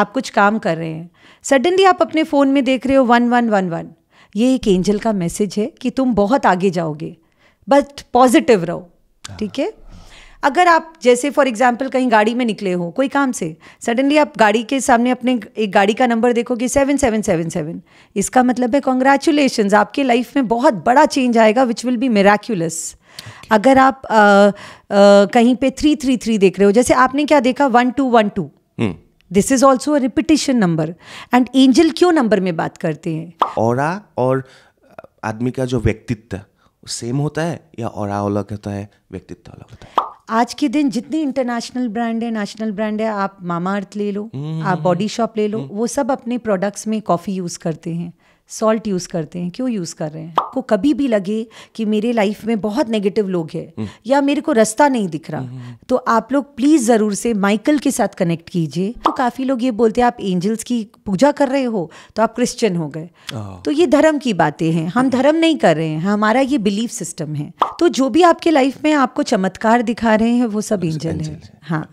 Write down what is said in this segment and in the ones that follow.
आप कुछ काम कर रहे हैं सडनली आप अपने फ़ोन में देख रहे हो वन वन वन वन ये एक एंजल का मैसेज है कि तुम बहुत आगे जाओगे बट पॉजिटिव रहो हाँ। ठीक है अगर आप जैसे फॉर एग्जाम्पल कहीं गाड़ी में निकले हो कोई काम से सडनली आप गाड़ी के सामने अपने एक गाड़ी का नंबर देखोगे सेवन सेवन सेवन सेवन इसका मतलब है कॉन्ग्रेचुलेशन आपके लाइफ में बहुत बड़ा चेंज आएगा विच विल बी मेराक्यूलस अगर आप आ, आ, कहीं पे थ्री थ्री थ्री देख रहे हो जैसे आपने क्या देखा one two one two this is also repetition number and angel क्यों नंबर में बात करते हैं और और आदमी का जो व्यक्तित्व सेम होता है या और अलग होता है व्यक्तित्व अलग होता है आज के दिन जितने इंटरनेशनल ब्रांड है नेशनल ब्रांड है आप मामा अर्थ ले लो हम्म, आप बॉडी हम्म, शॉप ले लो हम्म। वो सब अपने प्रोडक्ट्स में कॉफ़ी यूज़ करते हैं सॉल्ट यूज़ करते हैं क्यों यूज़ कर रहे हैं आपको कभी भी लगे कि मेरे लाइफ में बहुत नेगेटिव लोग हैं हम्म। या मेरे को रास्ता नहीं दिख रहा हम्म, हम्म। तो आप लोग प्लीज़ ज़रूर से माइकल के साथ कनेक्ट कीजिए तो काफ़ी लोग ये बोलते हैं आप एंजल्स की पूजा कर रहे हो तो आप क्रिश्चियन हो गए हाँ। तो ये धर्म की बातें हैं हम धर्म नहीं कर रहे हैं हमारा ये बिलीव सिस्टम है तो जो भी आपके लाइफ में आपको चमत्कार दिखा रहे हैं वो सब एंजल है हाँ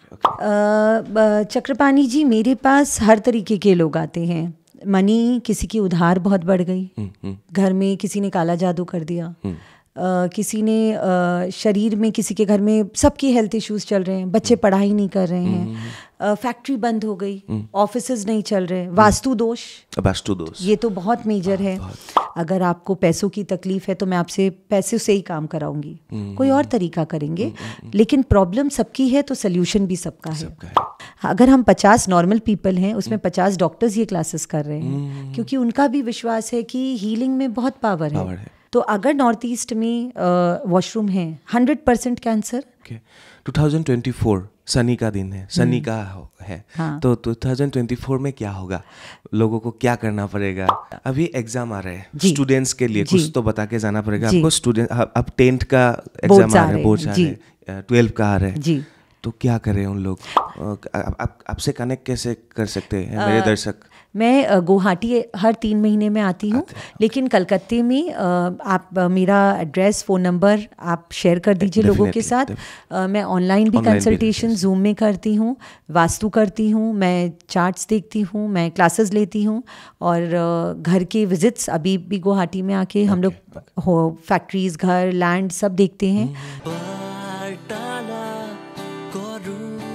चक्रपाणी जी मेरे पास हर तरीके के लोग आते हैं मनी किसी की उधार बहुत बढ़ गई हम्म, हम्म। घर में किसी ने काला जादू कर दिया हम्म। Uh, किसी ने uh, शरीर में किसी के घर में सबकी हेल्थ इश्यूज चल रहे हैं बच्चे हम्म। पढ़ाई नहीं कर रहे हैं फैक्ट्री हम्म, हम्म, uh, बंद हो गई ऑफिस नहीं चल रहे वास्तु दोष वास्तु दोष ये तो बहुत मेजर है अगर आपको पैसों की तकलीफ है तो मैं आपसे पैसे से ही काम कराऊंगी कोई और तरीका करेंगे लेकिन प्रॉब्लम सबकी है तो सोल्यूशन भी सबका है अगर हम पचास नॉर्मल पीपल हैं उसमें पचास डॉक्टर्स ये क्लासेस कर रहे हैं क्योंकि उनका भी विश्वास है कि हीलिंग में बहुत पावर है तो अगर नॉर्थ ईस्ट में वॉशरूम है hundred percent cancer two thousand twenty four सनी का दिन है सनी हम्म। का है हाँ. तो 2024 में क्या होगा लोगों को क्या करना पड़ेगा अभी एग्जाम आ रहे हैं स्टूडेंट्स के लिए कुछ तो बता के जाना पड़ेगा आपको स्टूडेंट अब टेंथ का एग्जाम आ रहा है बोर्ड आ रहे ट्वेल्व का आ रहा है तो क्या करें उन लोग आपसे आप, आप कनेक्ट कैसे कर सकते हैं मेरे दर्शक मैं गुवाहाटी हर तीन महीने में आती हूँ लेकिन कलकत्ते में आप मेरा एड्रेस फ़ोन नंबर आप शेयर कर दीजिए लोगों के साथ मैं ऑनलाइन भी कंसल्टेशन जूम में करती हूँ वास्तु करती हूँ मैं चार्ट्स देखती हूँ मैं क्लासेस लेती हूँ और घर के विजिट्स अभी भी गुवाहाटी में आके हम लोग हो फैक्ट्रीज घर लैंड सब देखते हैं हम्म,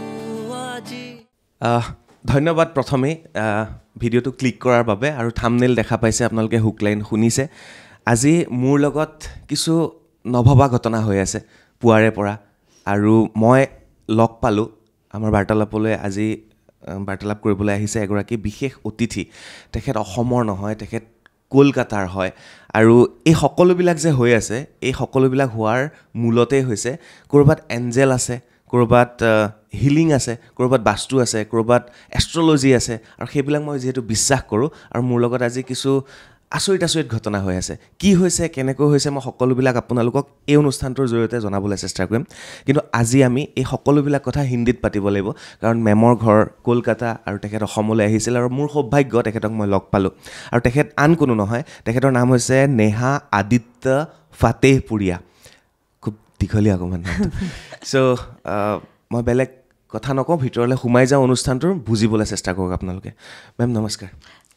हम्म, हम्म। धन्यवाद प्रथम ভিডিঅ'টো ক্লিক কৰাৰ বাবে আৰু থামনেল দেখা পাইছে আপোনালোকে হুক লাইন শুনিছে আজি মোৰ লগত কিছু নভবা ঘটনা হৈ আছে পুৱাৰে পৰা আৰু মই লগ পালোঁ আমাৰ বাৰ্তালাপলৈ আজি বাৰ্তালাপ কৰিবলৈ আহিছে এগৰাকী বিশেষ অতিথি তেখেত অসমৰ নহয় তেখেত কলকাতাৰ হয় আৰু এই সকলোবিলাক যে হৈ আছে এই সকলোবিলাক হোৱাৰ মূলতেই হৈছে ক'ৰবাত এঞ্জেল আছে ক'ৰবাত হিলিং আছে ক'ৰবাত বাস্তু আছে ক'ৰবাত এষ্ট্ৰলজি আছে আৰু সেইবিলাক মই যিহেতু বিশ্বাস কৰোঁ আৰু মোৰ লগত আজি কিছু আচৰিত আচৰিত ঘটনা হৈ আছে কি হৈছে কেনেকৈ হৈছে মই সকলোবিলাক আপোনালোকক এই অনুষ্ঠানটোৰ জৰিয়তে জনাবলৈ চেষ্টা কৰিম কিন্তু আজি আমি এই সকলোবিলাক কথা হিন্দীত পাতিব লাগিব কাৰণ মেমৰ ঘৰ কলকাতা আৰু তেখেত অসমলৈ আহিছিল আৰু মোৰ সৌভাগ্য তেখেতক মই লগ পালোঁ আৰু তেখেত আন কোনো নহয় তেখেতৰ নাম হৈছে নেহা আদিত্য ফাতেহপুৰীয়া খুব দীঘলীয়া অকণমান চ' মই বেলেগ কথা নক ভিতৰলে হুমাই যাও অনুষ্ঠানটো বুজিবলৈ চেষ্টা কৰক আপোনালকে ম্যাম নমস্কাৰ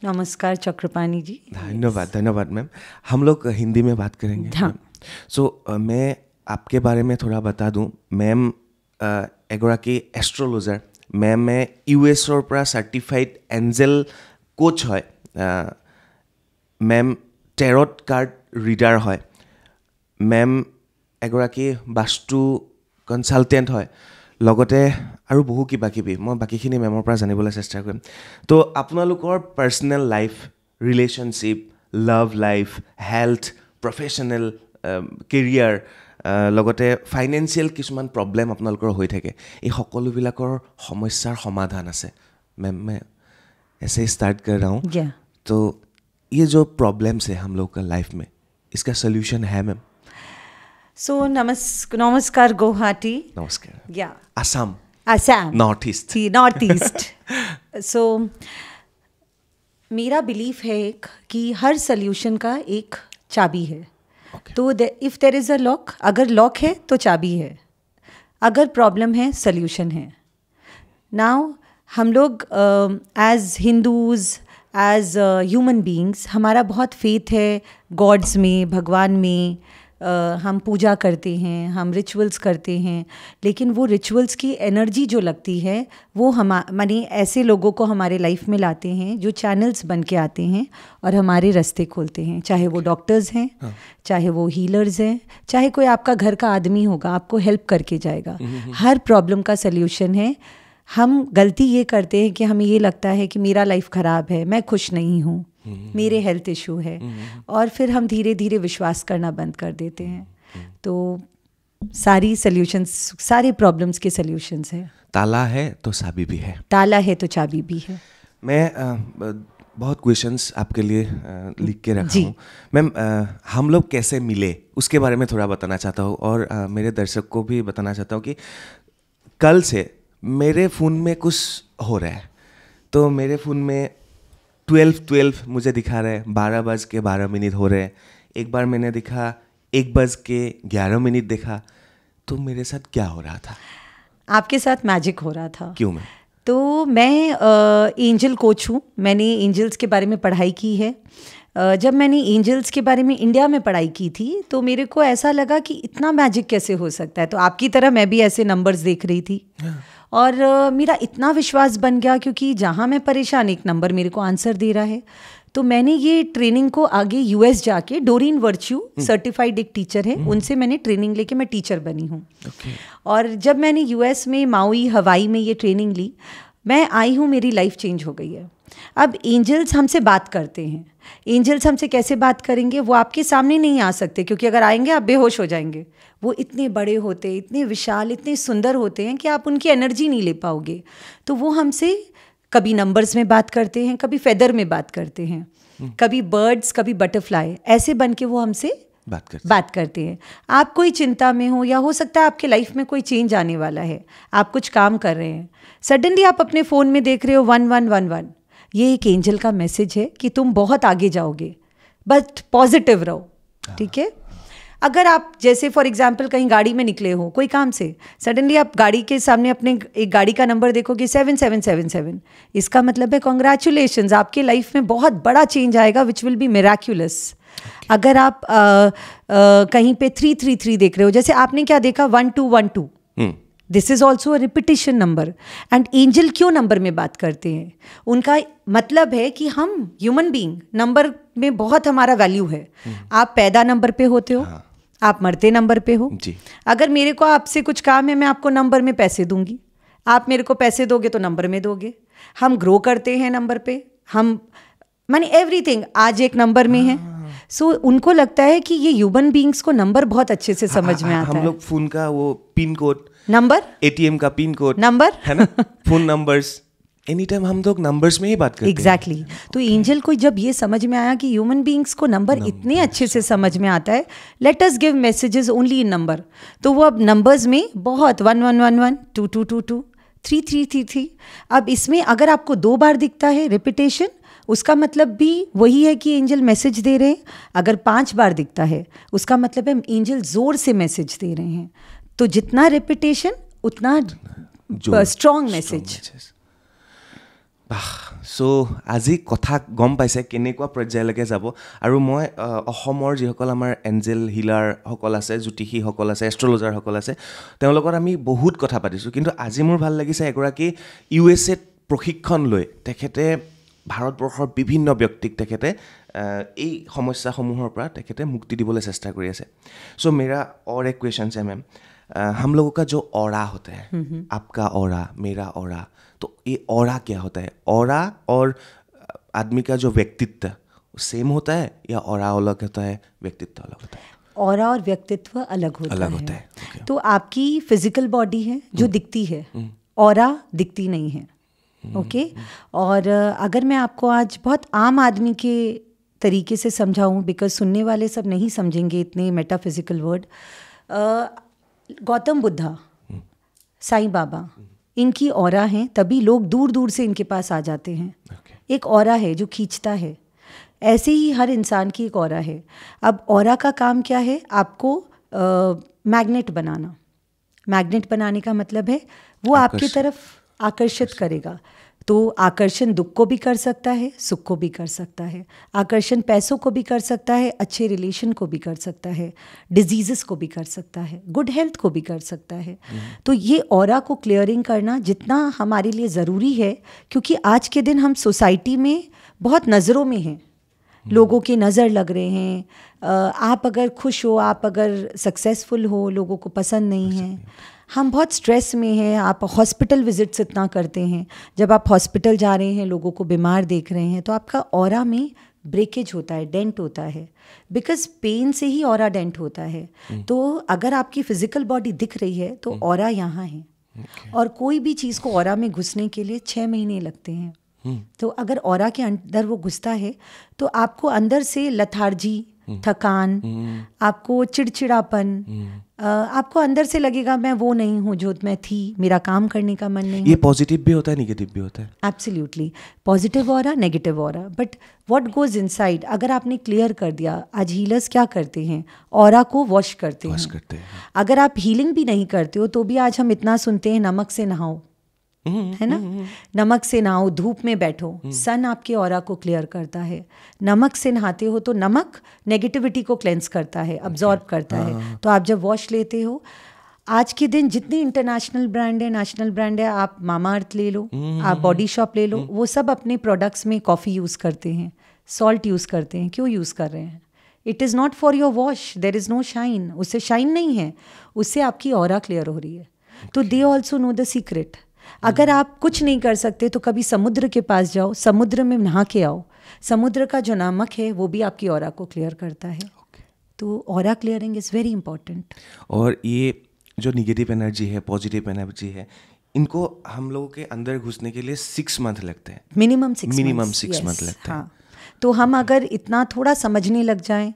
নমস্কাৰ চক্রপানী জি ধন্যবাদ ধন্যবাদ ম্যাম হাম লগ হিন্দী মে বাত কৰেঙ্গে সো মে আপকে বারে মে থোড়া বতা দু ম্যাম এগৰাকী এষ্ট্ৰ'ল'জৰ মে মে ইউ এছৰ পৰা সার্টিফাাইড এঞ্জেল কোচ হয় ম্যাম ট্যারট কার্ড রিডার হয় ম্যাম এগৰাকী বাস্তু কনসালটেন্ট হয় লগতে আৰু বহু কিবা কিবি মই বাকীখিনি মেমৰ পৰা জানিবলৈ চেষ্টা কৰিম তো আপোনালোকৰ personal life relationship love life health professional career লগতে ফাইনেন্সিয়েল কিছুমান প্ৰব্লেম আপোনালোকৰ হৈ থাকে এই সকলোবিলাকৰ সমস্যাৰ সমাধান আছে মেম মে এছে ষ্টাৰ্ট কৰি ৰাওঁ তো ইয়ে যো প্ৰব্লেমছ হে হাম লোক লাইফ মে ইছকা চলিউশ্যন হে ma'am So namask- namaskar Guwahati. Namaskar. Yeah. Assam. Assam. Northeast. See, Northeast. so मेरा बिलीफ है एक कि हर सल्यूशन का एक चाबी है तो if there is a lock अगर लॉक है तो चाबी है अगर प्रॉब्लम है सल्यूशन है नाउ हम लोग as Hindus as human beings हमारा बहुत फेथ है गॉड्स में भगवान में हम पूजा करते हैं हम रिचुअल्स करते हैं लेकिन वो रिचुअल्स की एनर्जी जो लगती है वो हम मानी ऐसे लोगों को हमारे लाइफ में लाते हैं जो चैनल्स बन के आते हैं और हमारे रास्ते खोलते हैं चाहे वो डॉक्टर्स हैं हाँ। चाहे वो हीलर्स हैं चाहे कोई आपका घर का आदमी होगा आपको हेल्प करके जाएगा हम्म, हम्म, हम्म। हर प्रॉब्लम का सल्यूशन है हम गलती ये करते हैं कि हमें ये लगता है कि मेरा लाइफ ख़राब है मैं खुश नहीं हूँ मेरे हेल्थ इशू है और फिर हम धीरे धीरे विश्वास करना बंद कर देते हैं तो सारी सल्यूशंस सारे प्रॉब्लम्स के सल्यूशंस हैं ताला है तो चाबी भी है ताला है तो चाबी भी है मैं बहुत क्वेश्चंस आपके लिए लिख के रखा हूँ मैम हम लोग कैसे मिले उसके बारे में थोड़ा बताना चाहता हूँ और मेरे दर्शक को भी बताना चाहता हूँ कि कल से मेरे फ़ोन में कुछ हो रहा है तो मेरे फ़ोन में ट्वेल्व ट्वेल्व मुझे दिखा रहे हैं बारह बज के बारह मिनट हो रहे हैं एक बार मैंने देखा एक बज के ग्यारह मिनट देखा तो मेरे साथ क्या हो रहा था आपके साथ मैजिक हो रहा था क्यों मैं तो मैं एंजल कोच हूँ मैंने एंजल्स के बारे में पढ़ाई की है आ, जब मैंने एंजल्स के बारे में इंडिया में पढ़ाई की थी तो मेरे को ऐसा लगा कि इतना मैजिक कैसे हो सकता है तो आपकी तरह मैं भी ऐसे नंबर्स देख रही थी हाँ। और मेरा इतना विश्वास बन गया क्योंकि जहाँ मैं परेशान एक नंबर मेरे को आंसर दे रहा है तो मैंने ये ट्रेनिंग को आगे यूएस जाके डोरिन वर्च्यू सर्टिफाइड हम्म। एक टीचर है हम्म। उनसे मैंने ट्रेनिंग लेके मैं टीचर बनी हूँ okay. और जब मैंने यूएस में माउई हवाई में ये ट्रेनिंग ली मैं आई हूँ मेरी लाइफ चेंज हो गई है अब एंजल्स हमसे बात करते हैं एंजल्स हमसे कैसे बात करेंगे वो आपके सामने नहीं आ सकते क्योंकि अगर आएंगे आप बेहोश हो जाएंगे वो इतने बड़े होते हैं इतने विशाल इतने सुंदर होते हैं कि आप उनकी एनर्जी नहीं ले पाओगे तो वो हमसे कभी नंबर्स में बात करते हैं कभी फेदर में बात करते हैं हम्म। कभी बर्ड्स कभी बटरफ्लाई ऐसे बन के वो हमसे बात करते बात करते हैं आप कोई चिंता में हो या हो सकता है आपके लाइफ में कोई चेंज आने वाला है आप कुछ काम कर रहे हैं सडनली आप अपने फ़ोन में देख रहे हो वन वन वन वन ये एक एंजल का मैसेज है कि तुम बहुत आगे जाओगे बट पॉजिटिव रहो हाँ। ठीक है अगर आप जैसे फॉर एग्जाम्पल कहीं गाड़ी में निकले हो कोई काम से सडनली आप गाड़ी के सामने अपने एक गाड़ी का नंबर देखोगे सेवन सेवन सेवन सेवन इसका मतलब है कॉन्ग्रेचुलेशन आपके लाइफ में बहुत बड़ा चेंज आएगा विच विल बी मेराक्यूलस अगर आप आ, आ, कहीं पे थ्री थ्री थ्री देख रहे हो जैसे आपने क्या देखा one two one two this is also a repetition number and angel क्यों नंबर में बात करते हैं उनका मतलब है कि हम ह्यूमन बींग नंबर में बहुत हमारा वैल्यू है हम्म। आप पैदा नंबर पे होते हो हाँ। आप मरते नंबर पे हो जी। अगर मेरे को आपसे कुछ काम है मैं आपको नंबर में पैसे दूंगी आप मेरे को पैसे दोगे तो नंबर में दोगे हम ग्रो करते हैं नंबर पे हम मानी एवरीथिंग आज एक नंबर में है सो हाँ। so, उनको लगता है कि ये ह्यूमन बींग्स को नंबर बहुत अच्छे से हाँ, समझ हाँ, में आता है हम लोग फोन का वो पिन कोड नंबर एटीएम का पिन कोड नंबर है ना फोन नंबर्स एनी टाइम हम लोग नंबर्स में ही बात करते exactly. हैं एग्जैक्टली तो एंजल को जब ये समझ में आया कि ह्यूमन बींग्स को नंबर इतने अच्छे से समझ में आता है let us give messages only in number तो वो अब नंबर्स में बहुत one one one one two two two two three three three three अब इसमें अगर आपको दो बार दिखता है रिपीटेशन उसका मतलब भी वही है कि एंजल मैसेज दे रहे हैं अगर पांच बार दिखता है उसका मतलब है एंजल ज़ोर से मैसेज दे रहे हैं तो जितना रेपिटेशन उतना स्ट्रॉन्ग मेसेज চ' আজি কথা গম পাইছে কেনেকুৱা পৰ্যায়লৈকে যাব আৰু মই অসমৰ যিসকল আমাৰ এঞ্জেল হিলাৰসকল আছে জ্যোতিষীসকল আছে এষ্ট্ৰলজাৰসকল আছে তেওঁৰ লগত আমি বহুত কথা পাতিছোঁ কিন্তু আজি মোৰ ভাল লাগিছে এগৰাকী ইউ এছ এত প্ৰশিক্ষণ লৈ তেখেতে ভাৰতবৰ্ষৰ বিভিন্ন ব্যক্তিক তেখেতে এই সমস্যাসমূহৰ পৰা তেখেতে মুক্তি দিবলৈ চেষ্টা কৰি আছে চ' মেৰা অৰ এক কুৱেশ্যনছ এ মেম हम लोगों का जो और होता है हम्म, हम्म। आपका और मेरा और तो ये और क्या होता है और और आदमी का जो व्यक्तित्व सेम होता है या और अलग होता है व्यक्तित्व अलग होता है और और व्यक्तित्व अलग होता अलग है, होता है। okay. तो आपकी फिजिकल बॉडी है जो हम्म। दिखती है और दिखती नहीं है ओके okay? और अगर मैं आपको आज बहुत आम आदमी के तरीके से समझाऊं बिकॉज सुनने वाले सब नहीं समझेंगे इतने मेटाफिजिकल वर्ड गौतम बुद्धा साईं बाबा इनकी और हैं तभी लोग दूर दूर से इनके पास आ जाते हैं okay. एक और है जो खींचता है ऐसे ही हर इंसान की एक और है अब और का काम क्या है आपको मैग्नेट बनाना मैग्नेट बनाने का मतलब है वो आपकी तरफ आकर्षित करेगा तो आकर्षण दुख को भी कर सकता है सुख को भी कर सकता है आकर्षण पैसों को भी कर सकता है अच्छे रिलेशन को भी कर सकता है डिजीज़ को भी कर सकता है गुड हेल्थ को भी कर सकता है हम्म। तो ये और को क्लियरिंग करना जितना हमारे लिए ज़रूरी है क्योंकि आज के दिन हम सोसाइटी में बहुत नज़रों में हैं हम्म। लोगों की नज़र लग रहे हैं आप अगर खुश हो आप अगर सक्सेसफुल हो लोगों को पसंद नहीं है हम बहुत स्ट्रेस में हैं आप हॉस्पिटल विजिट्स इतना करते हैं जब आप हॉस्पिटल जा रहे हैं लोगों को बीमार देख रहे हैं तो आपका और में ब्रेकेज होता है डेंट होता है बिकॉज पेन से ही और डेंट होता है hmm. तो अगर आपकी फिजिकल बॉडी दिख रही है तो और hmm. यहाँ है okay. और कोई भी चीज़ को और में घुसने के लिए छः महीने लगते हैं hmm. तो अगर और के अंदर वो घुसता है तो आपको अंदर से लथार्जी थकान आपको चिड़चिड़ापन आपको अंदर से लगेगा मैं वो नहीं हूँ जो मैं थी मेरा काम करने का मन नहीं ये पॉजिटिव भी होता है नेगेटिव भी होता है एब्सोल्यूटली पॉजिटिव और नेगेटिव और बट व्हाट गोज इनसाइड अगर आपने क्लियर कर दिया आज हीलर्स क्या करते हैं और को वॉश करते, करते हैं हाँ। अगर आप हीलिंग भी नहीं करते हो तो भी आज हम इतना सुनते हैं नमक से नहाओ है हम्म, ना हम्म, हम्म। नमक से नहाओ धूप में बैठो सन आपके और को क्लियर करता है नमक से नहाते हो तो नमक नेगेटिविटी को क्लेंस करता है अब्जॉर्ब करता है हाँ। तो आप जब वॉश लेते हो आज के दिन जितने इंटरनेशनल ब्रांड है नेशनल ब्रांड है आप मामा अर्थ ले लो आप बॉडी शॉप ले लो वो सब अपने प्रोडक्ट्स में कॉफ़ी यूज़ करते हैं सॉल्ट यूज़ करते हैं क्यों यूज़ कर रहे हैं it is not for your wash there is no shine उससे शाइन नहीं है उससे आपकी और क्लियर हो रही है तो they also know the secret अगर आप कुछ नहीं कर सकते तो कभी समुद्र के पास जाओ समुद्र में नहा के आओ समुद्र का जो नमक है वो भी आपकी और को क्लियर करता है तो और क्लियरिंग इज़ वेरी इंपॉर्टेंट और ये जो निगेटिव एनर्जी है पॉजिटिव एनर्जी है इनको हम लोगों के अंदर घुसने के लिए सिक्स मंथ लगते हैं minimum six minimum six month लगते हैं हाँ। तो हम अगर इतना थोड़ा समझने लग जाएं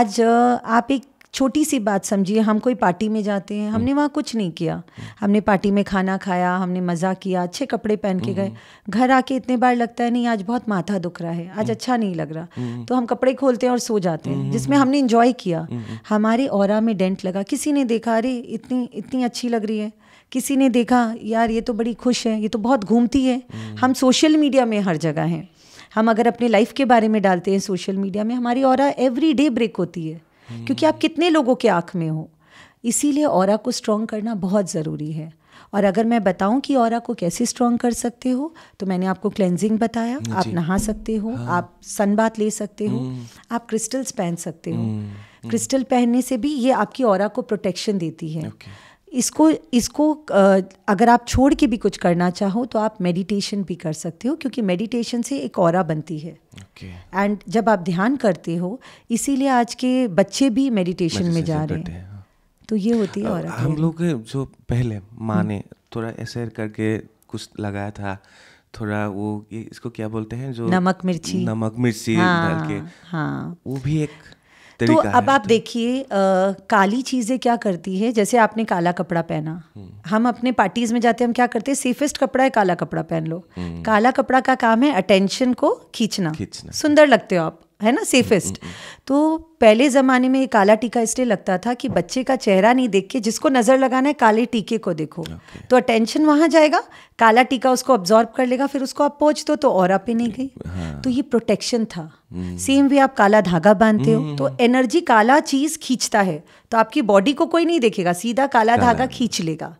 आज आप एक छोटी सी बात समझिए हम कोई पार्टी में जाते हैं हमने हम्म। वहाँ कुछ नहीं किया हमने पार्टी में खाना खाया हमने मज़ा किया अच्छे कपड़े पहन के गए हम्म। घर आके इतने बार लगता है नहीं आज बहुत माथा दुख रहा है आज हम्म। अच्छा नहीं लग रहा तो हम कपड़े खोलते हैं और सो जाते हैं जिसमें हमने इंजॉय किया हमारे और में डेंट लगा किसी ने देखा अरे इतनी इतनी अच्छी लग रही है किसी ने देखा यार ये तो बड़ी खुश है ये तो बहुत घूमती है हम सोशल मीडिया में हर जगह हैं हम अगर अपने लाइफ के बारे में डालते हैं सोशल मीडिया में हमारी और एवरी डे ब्रेक होती है क्योंकि आप कितने लोगों के आँख में हो इसीलिए और को स्ट्रॉन्ग करना बहुत ज़रूरी है और अगर मैं बताऊं कि और को कैसे स्ट्रॉन्ग कर सकते हो तो मैंने आपको क्लेंजिंग बताया आप नहा सकते हो हाँ। आप सन बात ले सकते हो हम्म। आप क्रिस्टल्स पहन सकते हो क्रिस्टल हम्म। हम्म। पहनने से भी ये आपकी और को प्रोटेक्शन देती है okay. इसको इसको अगर आप छोड़ के भी कुछ करना चाहो तो आप मेडिटेशन भी कर सकते हो क्योंकि मेडिटेशन से एक और बनती है एंड okay. जब आप ध्यान करते हो इसीलिए आज के बच्चे भी मेडिटेशन में जा रहे हैं तो ये होती है और हम लोग जो पहले माँ ने हम्म। थोड़ा ऐसे करके कुछ लगाया था थोड़ा वो इसको क्या बोलते हैं जो नमक मिर्ची नमक मिर्ची हाँ, डाल के हाँ, हाँ, वो भी एक तो अब आप तो। देखिए काली चीज़ें क्या करती है जैसे आपने काला कपड़ा पहना हम्म। हम अपने पार्टीज में जाते हैं हम क्या करते हैं सेफेस्ट कपड़ा है काला कपड़ा पहन लो हम्म। काला कपड़ा का काम है अटेंशन को खींचना सुंदर लगते हो आप है ना सेफेस्ट हम्म, हम्म। तो पहले ज़माने में काला टीका इसलिए लगता था कि बच्चे का चेहरा नहीं देख के जिसको नज़र लगाना है काले टीके को देखो okay. तो अटेंशन वहाँ जाएगा काला टीका उसको ऑब्जॉर्व कर लेगा फिर उसको आप पहुँच दो तो और आप ही नहीं गई हाँ। तो ये प्रोटेक्शन था सेम हम्म। वे आप काला धागा बांधते हो तो एनर्जी काला चीज़ खींचता है तो आपकी बॉडी को कोई नहीं देखेगा सीधा काला धागा खींच लेगा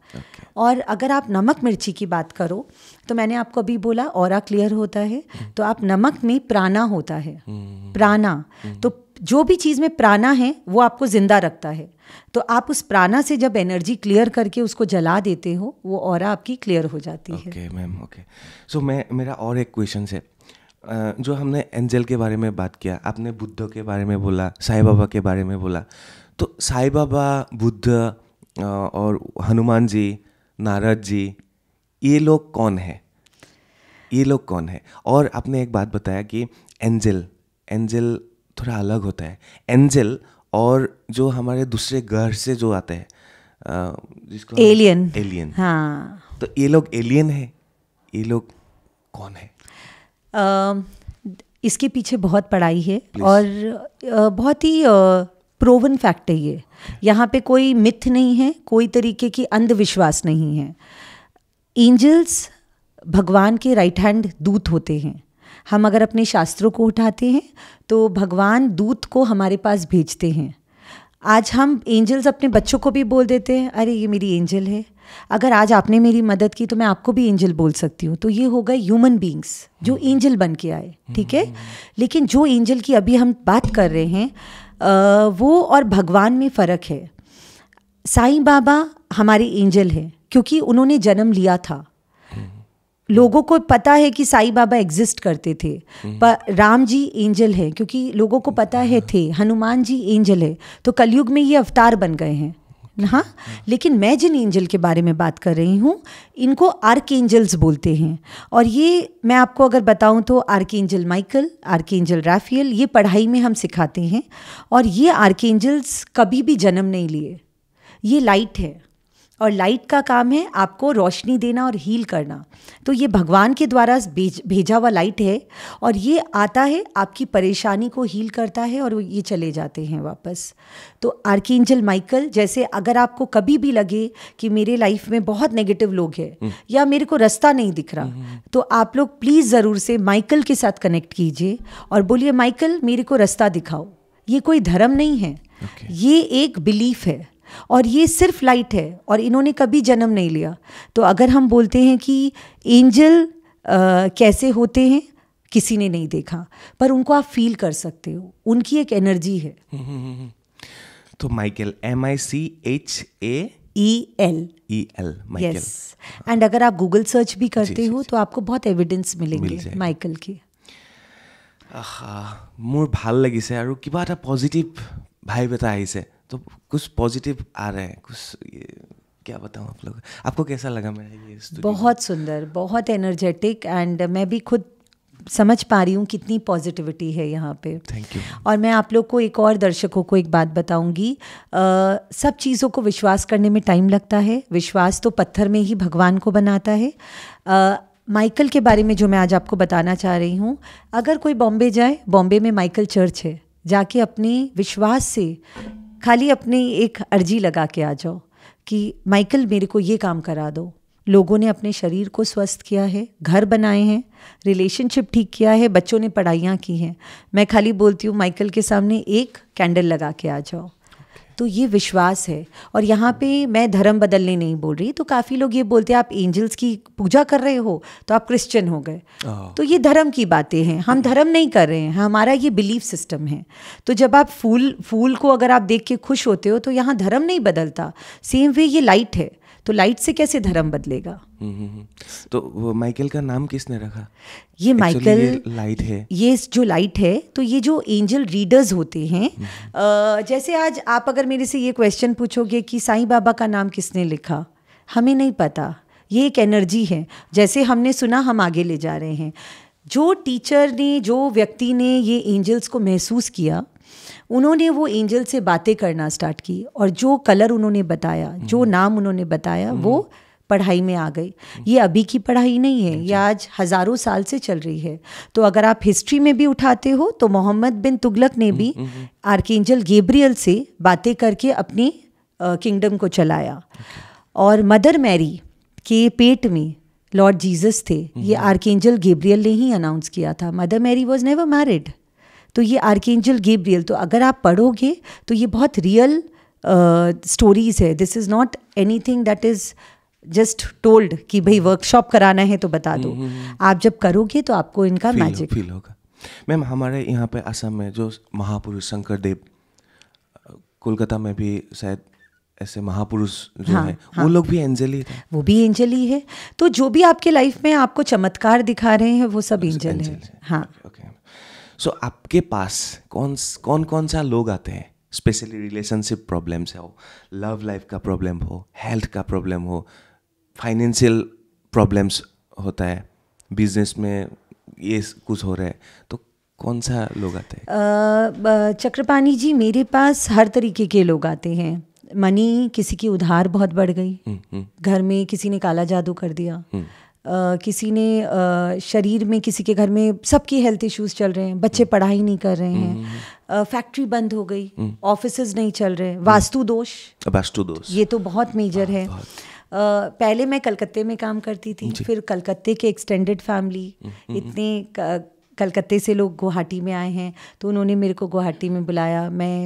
और अगर आप नमक मिर्ची की बात करो तो मैंने आपको अभी बोला और क्लियर होता है तो आप नमक में प्राणा होता है हम्म। प्राणा हम्म। तो जो भी चीज़ में प्राणा है वो आपको ज़िंदा रखता है तो आप उस प्राणा से जब एनर्जी क्लियर करके उसको जला देते हो वो और आपकी क्लियर हो जाती okay, है ओके मैम ओके सो मैं मेरा और एक क्वेश्चन है जो हमने एंजल के बारे में बात किया आपने बुद्ध के बारे में बोला साई बाबा के बारे में बोला तो साई बाबा बुद्ध और हनुमान जी नारद जी ये लोग कौन है ये लोग कौन है और आपने एक बात बताया कि एंजल एंजल थोड़ा अलग होता है एंजल और जो हमारे दूसरे घर से जो आते हैं जिसको एलियन एलियन हाँ तो ये लोग एलियन है ये लोग कौन है आ, इसके पीछे बहुत पढ़ाई है Please. और बहुत ही प्रोवन फैक्ट है ये यहाँ पे कोई मिथ नहीं है कोई तरीके की अंधविश्वास नहीं है एंजल्स भगवान के राइट हैंड दूत होते हैं हम अगर अपने शास्त्रों को उठाते हैं तो भगवान दूत को हमारे पास भेजते हैं आज हम एंजल्स अपने बच्चों को भी बोल देते हैं अरे ये मेरी एंजल है अगर आज आपने मेरी मदद की तो मैं आपको भी एंजल बोल सकती हूँ तो ये हो गए ह्यूमन बींग्स जो हम्म। एंजल बन के आए ठीक है हम्म। लेकिन जो एंजल की अभी हम बात कर रहे हैं वो और भगवान में फ़र्क है साई बाबा हमारे एंजल हैं क्योंकि उन्होंने जन्म लिया था लोगों को पता है कि साई बाबा एग्जिस्ट करते थे पर राम जी एंजल है क्योंकि लोगों को पता है थे हनुमान जी एंजल है तो कलयुग में ये अवतार बन गए हैं हाँ लेकिन मैं जिन एंजल के बारे में बात कर रही हूँ इनको आर्क एंजल्स बोलते हैं और ये मैं आपको अगर बताऊँ तो archangel Michael archangel Raphael ये पढ़ाई में हम सिखाते हैं और ये आर्क एंजल्स कभी भी जन्म नहीं लिए ये लाइट है और लाइट का काम है आपको रोशनी देना और हील करना तो ये भगवान के द्वारा भेज भेजा हुआ लाइट है और ये आता है आपकी परेशानी को हील करता है और ये चले जाते हैं वापस तो आर्की माइकल जैसे अगर आपको कभी भी लगे कि मेरे लाइफ में बहुत नेगेटिव लोग हैं हम्म। या मेरे को रास्ता नहीं दिख रहा हम्म, हम्म। तो आप लोग प्लीज़ ज़रूर से माइकल के साथ कनेक्ट कीजिए और बोलिए माइकल मेरे को रास्ता दिखाओ ये कोई धर्म नहीं है okay. ये एक बिलीफ है और ये सिर्फ लाइट है और इन्होंने कभी जन्म नहीं लिया तो अगर हम बोलते हैं कि एंजल कैसे होते हैं किसी ने नहीं देखा पर उनको आप फील कर सकते हो उनकी एक एनर्जी है तो Michael M I C H A E L E L Michael and अगर आप गूगल सर्च भी करते जी, हो जी, तो आपको बहुत एविडेंस मिलेंगे मिल माइकल के মোৰ ভাল লাগিছে আৰু কিবা এটা পজিটিভ ভাইব এটা আহিছে तो कुछ पॉजिटिव आ रहे हैं कुछ क्या बताऊँ आप लोग आपको कैसा लगा मेरा ये बहुत सुंदर बहुत एनर्जेटिक एंड मैं भी खुद समझ पा रही हूँ कितनी पॉजिटिविटी है यहाँ पे थैंक यू और मैं आप लोग को एक और दर्शकों को एक बात बताऊँगी सब चीज़ों को विश्वास करने में टाइम लगता है विश्वास तो पत्थर में ही भगवान को बनाता है आ, माइकल के बारे में जो मैं आज आपको बताना चाह रही हूँ अगर कोई बॉम्बे जाए बॉम्बे में माइकल चर्च है जाके अपने विश्वास से खाली अपनी एक अर्जी लगा के आ जाओ कि माइकल मेरे को ये काम करा दो लोगों ने अपने शरीर को स्वस्थ किया है घर बनाए हैं रिलेशनशिप ठीक किया है बच्चों ने पढ़ाइयाँ की हैं मैं खाली बोलती हूँ माइकल के सामने एक कैंडल लगा के आ जाओ तो ये विश्वास है और यहाँ पे मैं धर्म बदलने नहीं बोल रही तो काफ़ी लोग ये बोलते हैं आप एंजल्स की पूजा कर रहे हो तो आप क्रिश्चियन हो गए हाँ। तो ये धर्म की बातें हैं हम धर्म नहीं कर रहे हैं हमारा ये बिलीफ सिस्टम है तो जब आप फूल फूल को अगर आप देख के खुश होते हो तो यहाँ धर्म नहीं बदलता सेम वे ये लाइट है तो लाइट से कैसे धर्म बदलेगा हम्म, हम्म, हम्म। तो माइकल का नाम किसने रखा ये माइकल लाइट है ये जो लाइट है तो ये जो एंजल रीडर्स होते हैं जैसे आज आप अगर मेरे से ये क्वेश्चन पूछोगे कि साईं बाबा का नाम किसने लिखा हमें नहीं पता ये एक एनर्जी है जैसे हमने सुना हम आगे ले जा रहे हैं जो टीचर ने जो व्यक्ति ने ये एंजल्स को महसूस किया उन्होंने वो एंजल से बातें करना स्टार्ट की और जो कलर उन्होंने बताया हम्म। जो नाम उन्होंने बताया हम्म। वो पढ़ाई में आ गई हम्म। ये अभी की पढ़ाई नहीं है ये आज हज़ारों साल से चल रही है तो अगर आप हिस्ट्री में भी उठाते हो तो मोहम्मद बिन तुगलक ने भी आर्केंजल गेब्रियल से बातें करके अपनी किंगडम को चलाया और मदर मैरी के पेट में लॉर्ड जीसस थे ये आर्केंजल गेब्रियल ने ही अनाउंस किया था mother Mary was never married तो ये आर्केंजल गेब्रियल तो अगर आप पढ़ोगे तो ये बहुत रियल स्टोरीज़ है this is not anything that is just told कि भाई वर्कशॉप कराना है तो बता दो हम्म, हम्म, हम्म। आप जब करोगे तो आपको इनका मैजिक फील होगा मैम हमारे यहाँ पे असम में जो महापुरुष शंकर देव कोलकाता में भी शायद ऐसे महापुरुष जो हाँ, है हाँ, वो लोग भी एंजल ही वो भी एंजल ही है तो जो भी आपके लाइफ में आपको चमत्कार दिखा रहे हैं वो सब एंजल है हाँ ओके सो so, आपके पास कौन कौन कौन सा लोग आते हैं स्पेशली रिलेशनशिप प्रॉब्लम्स हो लव लाइफ का प्रॉब्लम हो हेल्थ का प्रॉब्लम हो फाइनेंशियल प्रॉब्लम्स होता है बिजनेस में ये कुछ हो रहा है तो कौन सा लोग आते हैं चक्रपाणी जी मेरे पास हर तरीके के लोग आते हैं मनी किसी की उधार बहुत बढ़ गई हम्म, हम्म। घर में किसी ने काला जादू कर दिया हम्म। किसी ने शरीर में किसी के घर में सबकी हेल्थ इश्यूज चल रहे हैं बच्चे पढ़ाई नहीं कर रहे हैं फैक्ट्री हम्म, हम्म, हम्म। बंद हो गई ऑफिस नहीं चल रहे वास्तु दोष वास्तु दोष ये तो बहुत मेजर हाँ, है पहले मैं कलकत्ते में काम करती थी फिर कलकत्ते के एक्सटेंडेड फैमिली इतने कलकत्ते से लोग गुवाहाटी में आए हैं तो उन्होंने मेरे को गुवाहाटी में बुलाया मैं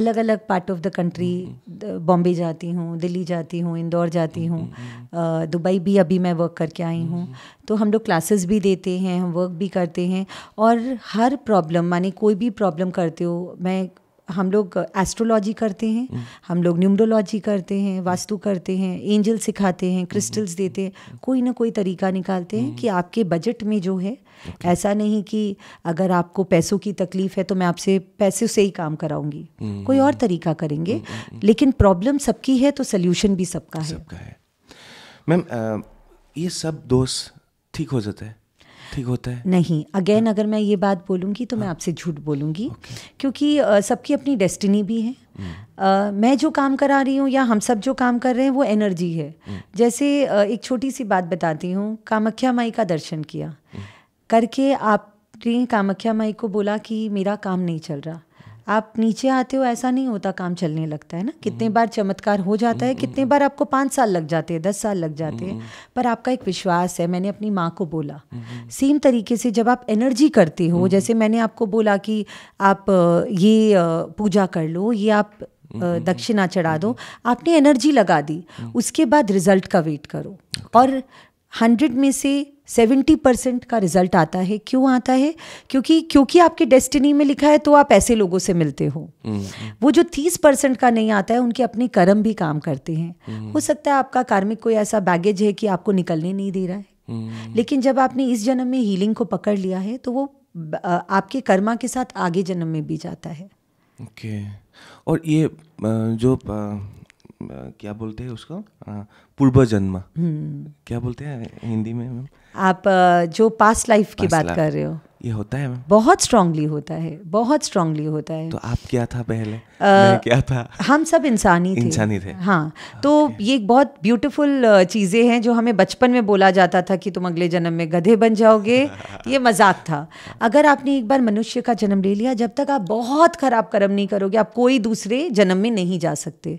अलग अलग part of the country Bombay जाती हूँ दिल्ली जाती हूँ इंदौर जाती हूँ दुबई भी अभी मैं वर्क करके आई हूँ तो हम लोग क्लासेस भी देते हैं हम वर्क भी करते हैं और हर प्रॉब्लम माने कोई भी प्रॉब्लम करते हो मैं हम लोग एस्ट्रोलॉजी करते हैं हम्म। हम लोग न्यूमरोलॉजी करते हैं वास्तु करते हैं एंजल सिखाते हैं क्रिस्टल्स हम्म। देते हैं कोई ना कोई तरीका निकालते हैं हम्म। कि आपके बजट में जो है ऐसा नहीं कि अगर आपको पैसों की तकलीफ है तो मैं आपसे पैसे से ही काम कराऊंगी कोई और तरीका करेंगे लेकिन प्रॉब्लम सबकी है तो सल्यूशन भी सबका है सबका है मैम ये सब दोस्त ठीक हो जाता है ठीक होता है नहीं अगेन हाँ। अगर मैं ये बात बोलूँगी तो मैं हाँ। आपसे झूठ बोलूँगी क्योंकि सबकी अपनी डेस्टिनी भी है Uh, मैं जो काम करा रही हूँ या हम सब जो काम कर रहे हैं वो एनर्जी है हम्म। जैसे uh, एक छोटी सी बात बताती हूँ कामाख्या माई का दर्शन किया हम्म। करके आपने कामाख्या माई को बोला कि मेरा काम नहीं चल रहा आप नीचे आते हो ऐसा नहीं होता काम चलने लगता है ना कितने हम्म। बार चमत्कार हो जाता है कितने हम्म। बार आपको पाँच साल लग जाते हैं दस साल लग जाते हैं हम्म। पर आपका एक विश्वास है मैंने अपनी माँ को बोला सेम तरीके से जब आप एनर्जी करते हो जैसे मैंने आपको बोला कि आप ये पूजा कर लो ये आप दक्षिणा चढ़ा दो आपने एनर्जी लगा दी उसके बाद रिजल्ट का वेट करो और हंड्रेड में से सेवेंटी परसेंट का रिजल्ट आता है क्यों आता है क्योंकि क्योंकि आपके डेस्टिनी में लिखा है तो आप ऐसे लोगों से मिलते हो हम्म। वो जो तीस परसेंट का नहीं आता है उनके अपने कर्म भी काम करते हैं हम्म। हो सकता है आपका कार्मिक कोई ऐसा बैगेज है कि आपको निकलने नहीं दे रहा है हम्म। लेकिन जब आपने इस जन्म में हीलिंग को पकड़ लिया है तो वो आपके कर्मा के साथ आगे जन्म में भी जाता है ओके okay. और ये जो क्या बोलते हैं उसको पूर्व जन्म हम्म। क्या बोलते हैं हिंदी में आप जो पास्ट लाइफ की बात कर रहे हो ये होता है बहुत स्ट्रांगली होता है बहुत स्ट्रांगली होता है तो आप क्या था पहले आ, मैं क्या था हम सब इंसानी थे इंसानी थे हाँ तो okay. तो ये बहुत ब्यूटीफुल चीज़ें हैं जो हमें बचपन में बोला जाता था कि तुम अगले जन्म में गधे बन जाओगे ये मजाक था अगर आपने एक बार मनुष्य का जन्म ले लिया जब तक आप बहुत खराब कर्म नहीं करोगे आप कोई दूसरे जन्म में नहीं जा सकते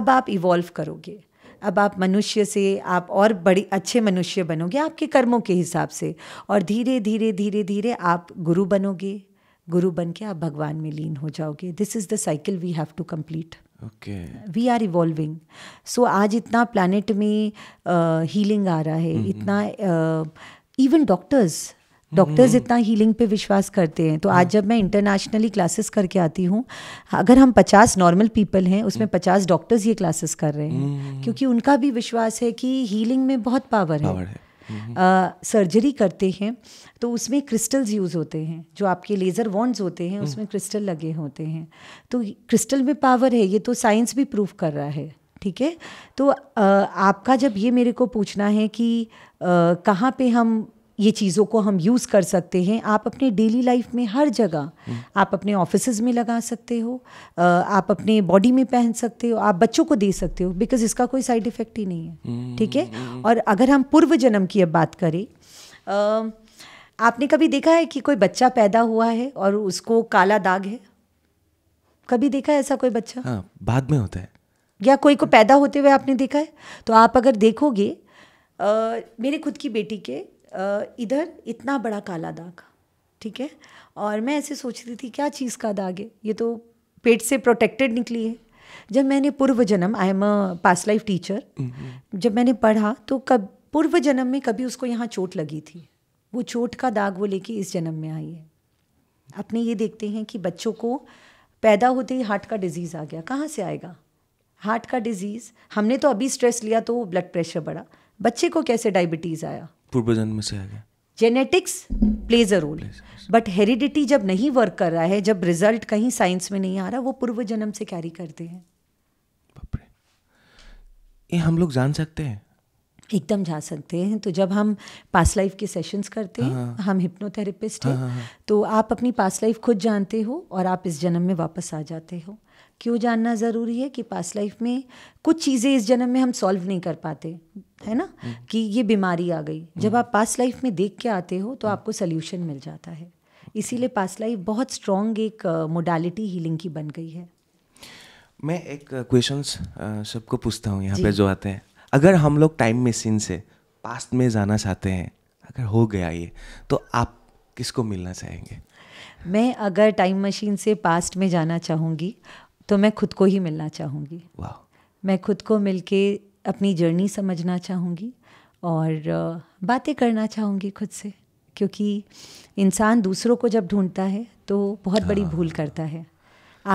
अब आप इवॉल्व करोगे अब आप मनुष्य से आप और बड़े अच्छे मनुष्य बनोगे आपके कर्मों के हिसाब से और धीरे धीरे धीरे धीरे आप गुरु बनोगे गुरु बन के आप भगवान में लीन हो जाओगे this is the cycle we have to okay we are evolving so आज इतना प्लानट में हीलिंग uh, आ रहा है mm-hmm. इतना इवन uh, डॉक्टर्स डॉक्टर्स हम्म। इतना हीलिंग पे विश्वास करते हैं तो आज हाँ। जब मैं इंटरनेशनली क्लासेस करके आती हूँ अगर हम पचास नॉर्मल पीपल हैं उसमें हम्म। पचास डॉक्टर्स ये क्लासेस कर रहे हैं हम्म। क्योंकि उनका भी विश्वास है कि हीलिंग में बहुत पावर है, है। सर्जरी uh, करते हैं तो उसमें क्रिस्टल्स यूज़ होते हैं जो आपके लेज़र वॉन्ड्स होते हैं उसमें क्रिस्टल लगे होते हैं तो क्रिस्टल में पावर है ये तो साइंस भी प्रूफ कर रहा है ठीक है तो uh, आपका जब ये मेरे को पूछना है कि uh, कहाँ पे हम ये चीज़ों को हम यूज़ कर सकते हैं आप अपने डेली लाइफ में हर जगह आप अपने ऑफिस में लगा सकते हो आप अपने बॉडी में पहन सकते हो आप बच्चों को दे सकते हो बिकॉज इसका कोई साइड इफ़ेक्ट ही नहीं है हम्म, ठीक है हम्म, हम्म। और अगर हम पूर्व जन्म की अब बात करें आपने कभी देखा है कि कोई बच्चा पैदा हुआ है और उसको काला दाग है कभी देखा है ऐसा कोई बच्चा हाँ, बाद में होता है या कोई को पैदा होते हुए आपने देखा है तो आप अगर देखोगे आ, मेरे खुद की बेटी के इधर इतना बड़ा काला दाग ठीक है और मैं ऐसे सोच रही थी क्या चीज़ का दाग है ये तो पेट से प्रोटेक्टेड निकली है जब मैंने पूर्व जन्म I am a past life teacher जब मैंने पढ़ा तो कब पूर्व जन्म में कभी उसको यहाँ चोट लगी थी वो चोट का दाग वो लेके इस जन्म में आई है अपने ये देखते हैं कि बच्चों को पैदा होते ही हार्ट का डिजीज़ आ गया कहाँ से आएगा हार्ट का डिजीज़ हमने तो अभी स्ट्रेस लिया तो ब्लड प्रेशर बढ़ा बच्चे को कैसे डायबिटीज़ आया पूर्व जन्म से आ गया genetics plays a role but heredity जब नहीं वर्क कर रहा है जब रिजल्ट कहीं साइंस में नहीं आ रहा वो पूर्व जन्म से कैरी करते हैं ये हम लोग जान सकते हैं एकदम जा सकते हैं तो जब हम पास लाइफ के सेशंस करते हैं हाँ, हाँ। हम हिप्नोथेरेपिस्ट हैं हाँ, तो आप अपनी पास लाइफ खुद जानते हो और आप इस जन्म में वापस आ जाते हो क्यों जानना ज़रूरी है कि पास लाइफ में कुछ चीज़ें इस जन्म में हम सॉल्व नहीं कर पाते है ना हम्म। कि ये बीमारी आ गई हम्म। जब आप पास लाइफ में देख के आते हो तो आपको सल्यूशन मिल जाता है इसीलिए पास लाइफ बहुत स्ट्रॉन्ग एक मोडालिटी हीलिंग की बन गई है मैं एक क्वेश्चन सबको पूछता हूँ यहाँ पे जो आते हैं अगर हम लोग टाइम मशीन से पास्ट में जाना चाहते हैं अगर हो गया ये तो आप किसको मिलना चाहेंगे मैं अगर टाइम मशीन से पास्ट में जाना चाहूँगी तो मैं खुद को ही मिलना चाहूँगी मैं खुद को मिल अपनी जर्नी समझना चाहूँगी और बातें करना चाहूँगी खुद से क्योंकि इंसान दूसरों को जब ढूंढता है तो बहुत बड़ी हाँ। भूल करता है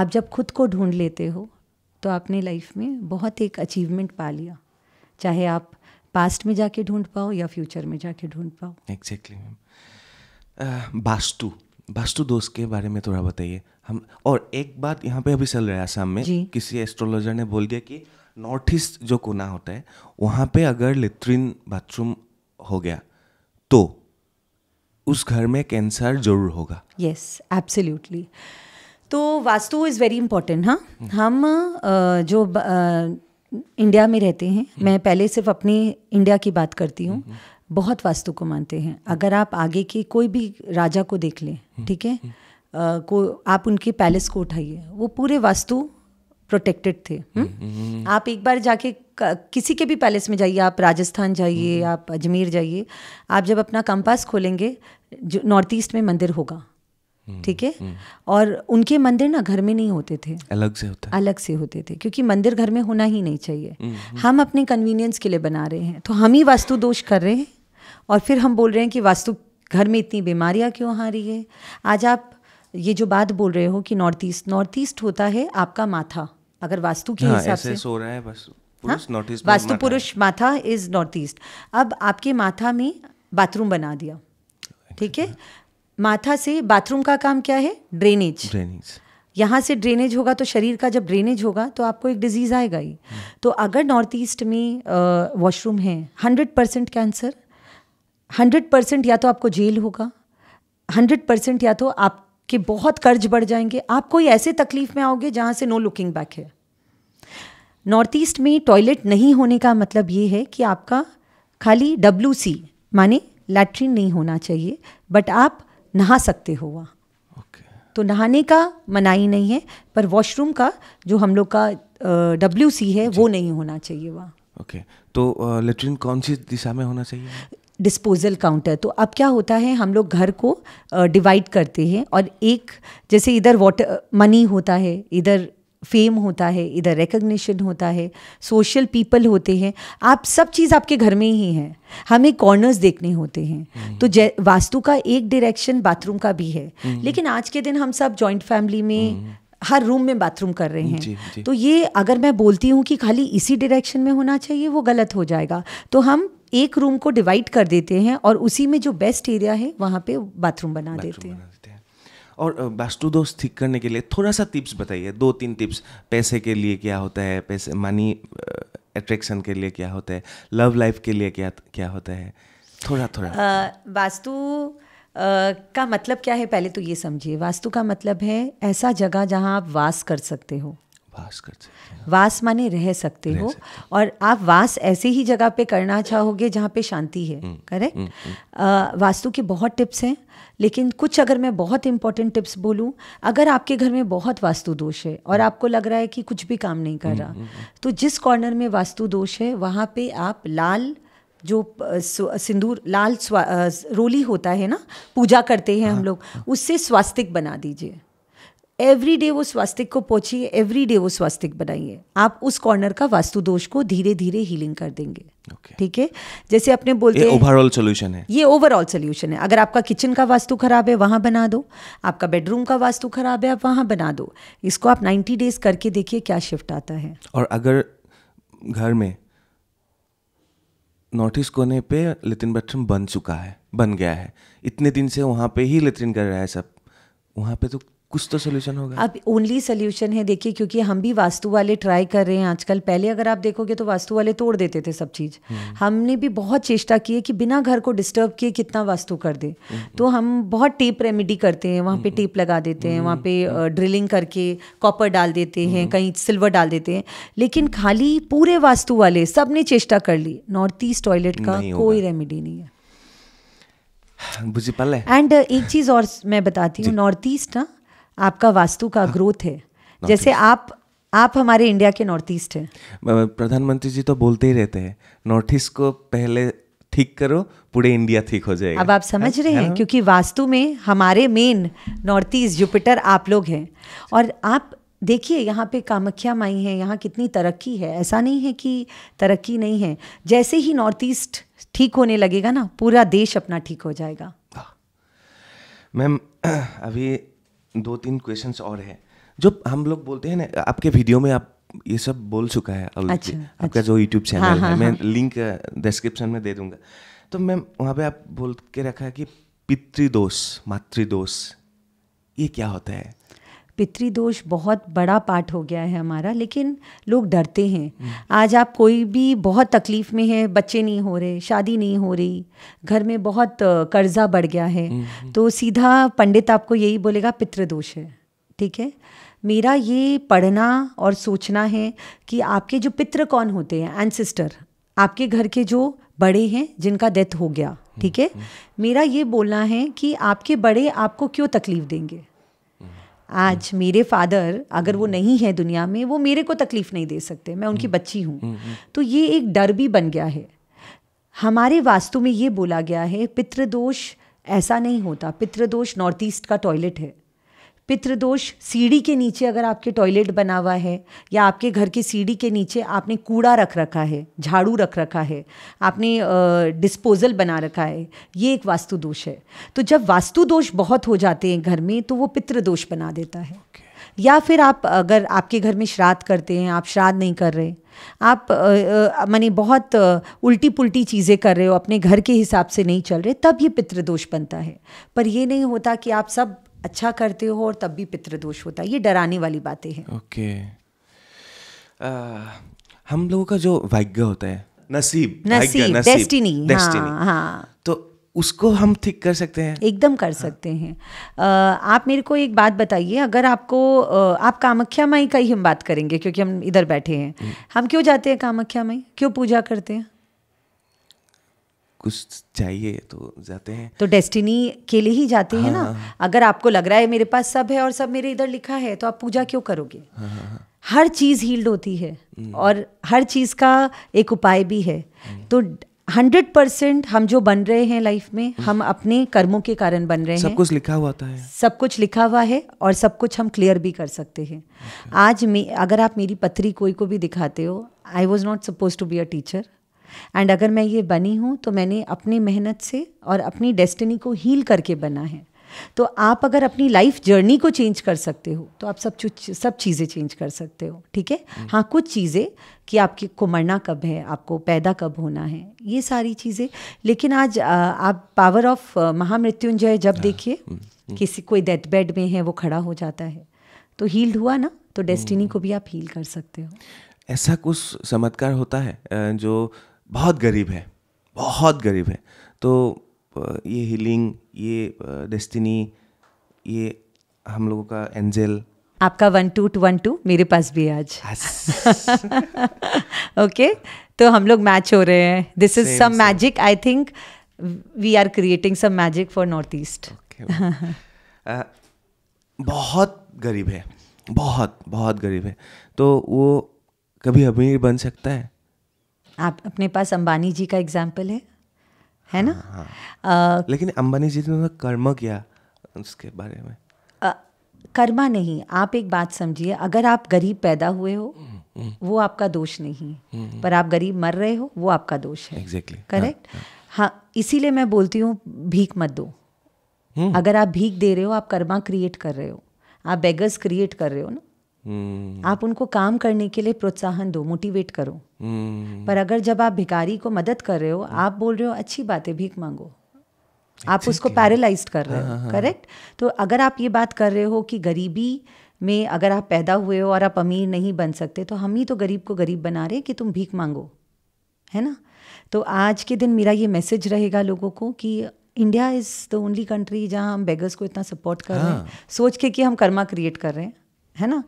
आप जब खुद को ढूंढ लेते हो तो आपने लाइफ में बहुत एक अचीवमेंट पा लिया चाहे आप पास्ट में जाके ढूंढ पाओ या फ्यूचर में जाके ढूंढ पाओ एग्जैक्टली मैम वास्तु वास्तु दोष के बारे में थोड़ा बताइए हम और एक बात यहाँ पे अभी चल रहा है आसाम में किसी एस्ट्रोलॉजर ने बोल दिया कि नॉर्थ ईस्ट जो कोना होता है वहाँ पे अगर लेट्रिन बाथरूम हो गया तो उस घर में कैंसर जरूर होगा यस yes, एब्सोल्युटली तो वास्तु इज़ वेरी इंपॉर्टेंट हाँ हम्म। हम जो इंडिया में रहते हैं हम्म। मैं पहले सिर्फ अपनी इंडिया की बात करती हूँ हम्म। बहुत वास्तु को मानते हैं अगर आप आगे के कोई भी राजा को देख लें ठीक है को आप उनके पैलेस को उठाइए वो पूरे वास्तु प्रोटेक्टेड थे हम्म? हम्म। आप एक बार जाके किसी के भी पैलेस में जाइए आप राजस्थान जाइए हम्म। आप अजमेर जाइए आप जब अपना कंपास खोलेंगे जो नॉर्थ ईस्ट में मंदिर होगा ठीक है और उनके मंदिर ना घर में नहीं होते थे अलग से होते अलग से होते थे क्योंकि मंदिर घर में होना ही नहीं चाहिए हम अपने कन्वीनियंस के लिए बना रहे हैं तो हम ही वास्तु दोष कर रहे हैं और फिर हम बोल रहे हैं कि वास्तु घर में इतनी बीमारियां क्यों आ रही है आज आप ये जो बात बोल रहे हो कि नॉर्थ ईस्ट नॉर्थ ईस्ट होता है आपका माथा अगर वास्तु के हाँ, हिसाब हाँ, से सो रहा हाँ? है बस पुरुष वास्तु पुरुष माथा इज नॉर्थ ईस्ट अब आपके माथा में बाथरूम बना दिया ठीक है माथा से बाथरूम का काम क्या है ड्रेनेज ड्रेनेज यहाँ से ड्रेनेज होगा तो शरीर का जब ड्रेनेज होगा तो आपको एक डिजीज़ आएगा ही हम्म। तो अगर नॉर्थ ईस्ट में वॉशरूम है hundred percent cancer hundred percent या तो आपको जेल होगा हंड्रेड परसेंट या तो आप कि बहुत कर्ज बढ़ जाएंगे आप कोई ऐसे तकलीफ में आओगे जहाँ से नो लुकिंग बैक है नॉर्थ ईस्ट में टॉयलेट नहीं होने का मतलब ये है कि आपका खाली डब्ल्यू सी माने लैट्रिन नहीं होना चाहिए बट आप नहा सकते हो वहाँ okay. तो नहाने का मनाही नहीं है पर वॉशरूम का जो हम लोग का डब्ल्यू सी है वो नहीं होना चाहिए वहाँ ओके okay. तो लेटरिन कौन सी दिशा में होना चाहिए डिस्पोजल काउंटर तो अब क्या होता है हम लोग घर को डिवाइड करते हैं और एक जैसे इधर वाटर मनी होता है इधर फेम होता है इधर रिकग्निशन होता है सोशल पीपल होते हैं आप सब चीज़ आपके घर में ही है हमें कॉर्नर्स देखने होते हैं हम्म। तो वास्तु का एक डायरेक्शन बाथरूम का भी है हम्म। लेकिन आज के दिन हम सब जॉइंट फैमिली में हम्म। हर रूम में बाथरूम कर रहे हैं जी, जी. तो ये अगर मैं बोलती हूँ कि खाली इसी डायरेक्शन में होना चाहिए वो गलत हो जाएगा तो हम एक रूम को डिवाइड कर देते हैं और उसी में जो बेस्ट एरिया है वहाँ पे बाथरूम बना बना देते हैं और दोष ठीक करने के लिए थोड़ा सा टिप्स बताइए दो तीन टिप्स पैसे के लिए क्या होता है पैसे मनी अट्रैक्शन के लिए क्या होता है लव लाइफ के लिए क्या क्या होता है थोड़ा थोड़ा वास्तु का मतलब क्या है पहले तो ये समझिए वास्तु का मतलब है ऐसा जगह जहाँ आप वास कर सकते हो वास कर सकते वास माने रह सकते रह हो सकते। और आप वास ऐसे ही जगह पे करना चाहोगे जहाँ पे शांति है करेक्ट हम्म, हम्म, हम्म। वास्तु के बहुत टिप्स हैं लेकिन कुछ अगर मैं बहुत इंपॉर्टेंट टिप्स बोलूँ अगर आपके घर में बहुत वास्तु दोष है और आपको लग रहा है कि कुछ भी काम नहीं कर रहा तो जिस कॉर्नर में वास्तु दोष है वहाँ पे आप लाल जो सिंदूर लाल रोली होता है ना पूजा करते हैं हाँ, हम लोग हाँ। उससे स्वास्तिक बना दीजिए एवरी डे वो स्वास्तिक को पहुंचिए एवरी डे वो स्वास्तिक बनाइए आप उस कॉर्नर का वास्तु दोष को धीरे धीरे हीलिंग कर देंगे ठीक okay. है जैसे आपने बोलते हैं ओवरऑल सोल्यूशन है ये ओवरऑल सोल्यूशन है अगर आपका किचन का वास्तु खराब है वहां बना दो आपका बेडरूम का वास्तु खराब है आप वहां बना दो इसको आप नाइन्टी डेज करके देखिए क्या शिफ्ट आता है और अगर घर में नॉर्थ ईस्ट कोने पे लेटिन बाथरूम बन चुका है बन गया है इतने दिन से वहाँ पे ही लेटरिन कर रहा है सब वहाँ पे तो कुछ तो सोल्यूशन होगा अब ओनली सोल्यूशन है देखिए क्योंकि हम भी वास्तु वाले ट्राई कर रहे हैं आजकल पहले अगर आप देखोगे तो वास्तु वाले तोड़ देते थे सब चीज़ हम्म। हमने भी बहुत चेष्टा की है कि बिना घर को डिस्टर्ब किए कितना वास्तु कर दे हम्म। तो हम बहुत टेप रेमेडी करते हैं वहाँ पे टेप हम्म। लगा देते हैं वहाँ पे ड्रिलिंग करके कॉपर डाल देते हैं कहीं सिल्वर डाल देते हैं लेकिन खाली पूरे वास्तु वाले सब ने चेष्टा कर ली नॉर्थ ईस्ट टॉयलेट का कोई रेमेडी नहीं है एंड एक चीज़ और मैं बताती हूँ नॉर्थ ईस्ट ना आपका वास्तु का हाँ। ग्रोथ है जैसे आप आप हमारे इंडिया के नॉर्थ ईस्ट हैं प्रधानमंत्री जी तो बोलते ही रहते हैं नॉर्थ ईस्ट को पहले ठीक करो पूरे इंडिया ठीक हो जाएगा अब आप समझ रहे हैं क्योंकि वास्तु में हमारे मेन नॉर्थ ईस्ट जुपिटर आप लोग हैं और आप देखिए यहाँ पे कामख्या माई है यहाँ कितनी तरक्की है ऐसा नहीं है कि तरक्की नहीं है जैसे ही नॉर्थ ईस्ट ठीक होने लगेगा ना पूरा देश अपना ठीक हो जाएगा हाँ। मैम अभी दो तीन क्वेश्चन और हैं जो हम लोग बोलते हैं ना आपके वीडियो में आप ये सब बोल चुका है अच्छा, अच्छा, आपका अच्छा। जो यूट्यूब चैनल हाँ, है हाँ, मैं लिंक हाँ। डिस्क्रिप्शन में दे दूंगा तो मैम वहाँ पे आप बोल के रखा है कि पितृदोष मातृदोष ये क्या होता है पितृदोष बहुत बड़ा पार्ट हो गया है हमारा लेकिन लोग डरते हैं आज आप कोई भी बहुत तकलीफ़ में है बच्चे नहीं हो रहे शादी नहीं हो रही घर में बहुत कर्जा बढ़ गया है हम्म, हम्म। तो सीधा पंडित आपको यही बोलेगा पितृदोष है ठीक है मेरा ये पढ़ना और सोचना है कि आपके जो पितृ कौन होते हैं एनसिस्टर आपके घर के जो बड़े हैं जिनका डेथ हो गया ठीक है हम्म, मेरा ये बोलना है कि आपके बड़े आपको क्यों तकलीफ देंगे आज हम्म। मेरे फादर अगर वो हम्म। नहीं है दुनिया में वो मेरे को तकलीफ़ नहीं दे सकते मैं उनकी हम्म। बच्ची हूँ तो ये एक डर भी बन गया है हमारे वास्तु में ये बोला गया है पितृदोष ऐसा नहीं होता पितृदोष नॉर्थ ईस्ट का टॉयलेट है पितृदोष सीढ़ी के नीचे अगर आपके टॉयलेट बना हुआ है या आपके घर की सीढ़ी के नीचे आपने कूड़ा रख रखा है झाड़ू रख रखा है आपने डिस्पोजल बना रखा है ये एक वास्तु दोष है तो जब वास्तु दोष बहुत हो जाते हैं घर में तो वो पितृदोष बना देता है okay. या फिर आप अगर आपके घर में श्राद्ध करते हैं आप श्राद्ध नहीं कर रहे आप मानी बहुत उल्टी पुल्टी चीज़ें कर रहे हो अपने घर के हिसाब से नहीं चल रहे तब ये पितृदोष बनता है पर ये नहीं होता कि आप सब अच्छा करते हो और तब भी पितृदोष होता है ये डराने वाली बातें हैं ओके okay. हम लोगों का जो भाग्य होता है नसीब नसीब डेस्टिनी हाँ, हाँ तो उसको हम ठीक कर सकते हैं एकदम कर हाँ। सकते हैं आ, आप मेरे को एक बात बताइए अगर आपको आप कामाख्या माई का ही हम बात करेंगे क्योंकि हम इधर बैठे हैं हम्म। हम क्यों जाते हैं कामाख्या माई क्यों पूजा करते हैं कुछ चाहिए तो जाते हैं तो डेस्टिनी के लिए ही जाते हाँ, हैं ना हाँ, हाँ। अगर आपको लग रहा है मेरे पास सब है और सब मेरे इधर लिखा है तो आप पूजा क्यों करोगे हाँ, हाँ हर चीज़ हील्ड होती है हम्म। और हर चीज़ का एक उपाय भी है हम्म। तो हंड्रेड परसेंट हम जो बन रहे हैं लाइफ में हम्म। हम अपने कर्मों के कारण बन रहे हैं सब कुछ लिखा हुआ है सब कुछ लिखा हुआ है और सब कुछ हम क्लियर भी कर सकते हैं okay. आज मैं अगर आप मेरी पत्री कोई को भी दिखाते हो I was not suppose to be a teacher and अगर मैं ये बनी हूँ तो मैंने अपनी मेहनत से और अपनी डेस्टिनी को हील करके बना है तो आप अगर अपनी लाइफ जर्नी को चेंज कर सकते हो तो आप सब सब चीज़ें चेंज कर सकते हो ठीक है हम्म। हाँ कुछ चीज़ें कि आपके को मरना कब है आपको पैदा कब होना है ये सारी चीज़ें लेकिन आज आ, आप पावर ऑफ महामृत्युंजय जब हाँ, देखिए हम्म, हम्म। किसी कोई डेथ बेड में है वो खड़ा हो जाता है तो हील्ड हुआ ना तो डेस्टिनी को भी आप हील कर सकते हो ऐसा कुछ चमत्कार होता है जो बहुत गरीब है बहुत गरीब है तो ये हीलिंग ये डेस्टिनी ये हम लोगों का एंजल आपका one two two one two मेरे पास भी आज ओके तो हम लोग मैच हो रहे हैं this is some magic I think we are creating some magic for north east बहुत गरीब है बहुत बहुत गरीब है तो वो कभी अमीर बन सकता है आप अपने पास अंबानी जी का एग्जाम्पल है है ना हाँ, हाँ. आ, लेकिन अंबानी जी ने कर्म किया उसके बारे में कर्मा नहीं आप एक बात समझिए अगर आप गरीब पैदा हुए हो हम्म, हम्म। वो आपका दोष नहीं है हम्म, पर आप गरीब मर रहे हो वो आपका दोष है एग्जैक्टली करेक्ट हाँ, हाँ।, हाँ इसीलिए मैं बोलती हूँ भीख मत दो अगर आप भीख दे रहे हो आप कर्मा क्रिएट कर रहे हो आप बेगर्स क्रिएट कर रहे हो ना हम्म। आप उनको काम करने के लिए प्रोत्साहन दो मोटिवेट करो हम्म। पर अगर जब आप भिकारी को मदद कर रहे हो आप बोल रहे हो अच्छी बात है भीख मांगो आप उसको पैरालाइज कर रहे हाँ, हाँ, हो करेक्ट हाँ। तो अगर आप ये बात कर रहे हो कि गरीबी में अगर आप पैदा हुए हो और आप अमीर नहीं बन सकते तो हम ही तो गरीब को गरीब बना रहे कि तुम भीख मांगो है ना तो आज के दिन मेरा ये मैसेज रहेगा लोगों को कि India is the only country जहाँ हम बेगर्स को इतना सपोर्ट कर हाँ. रहे हैं सोच के कि हम कर्मा क्रिएट कर रहे हैं है ना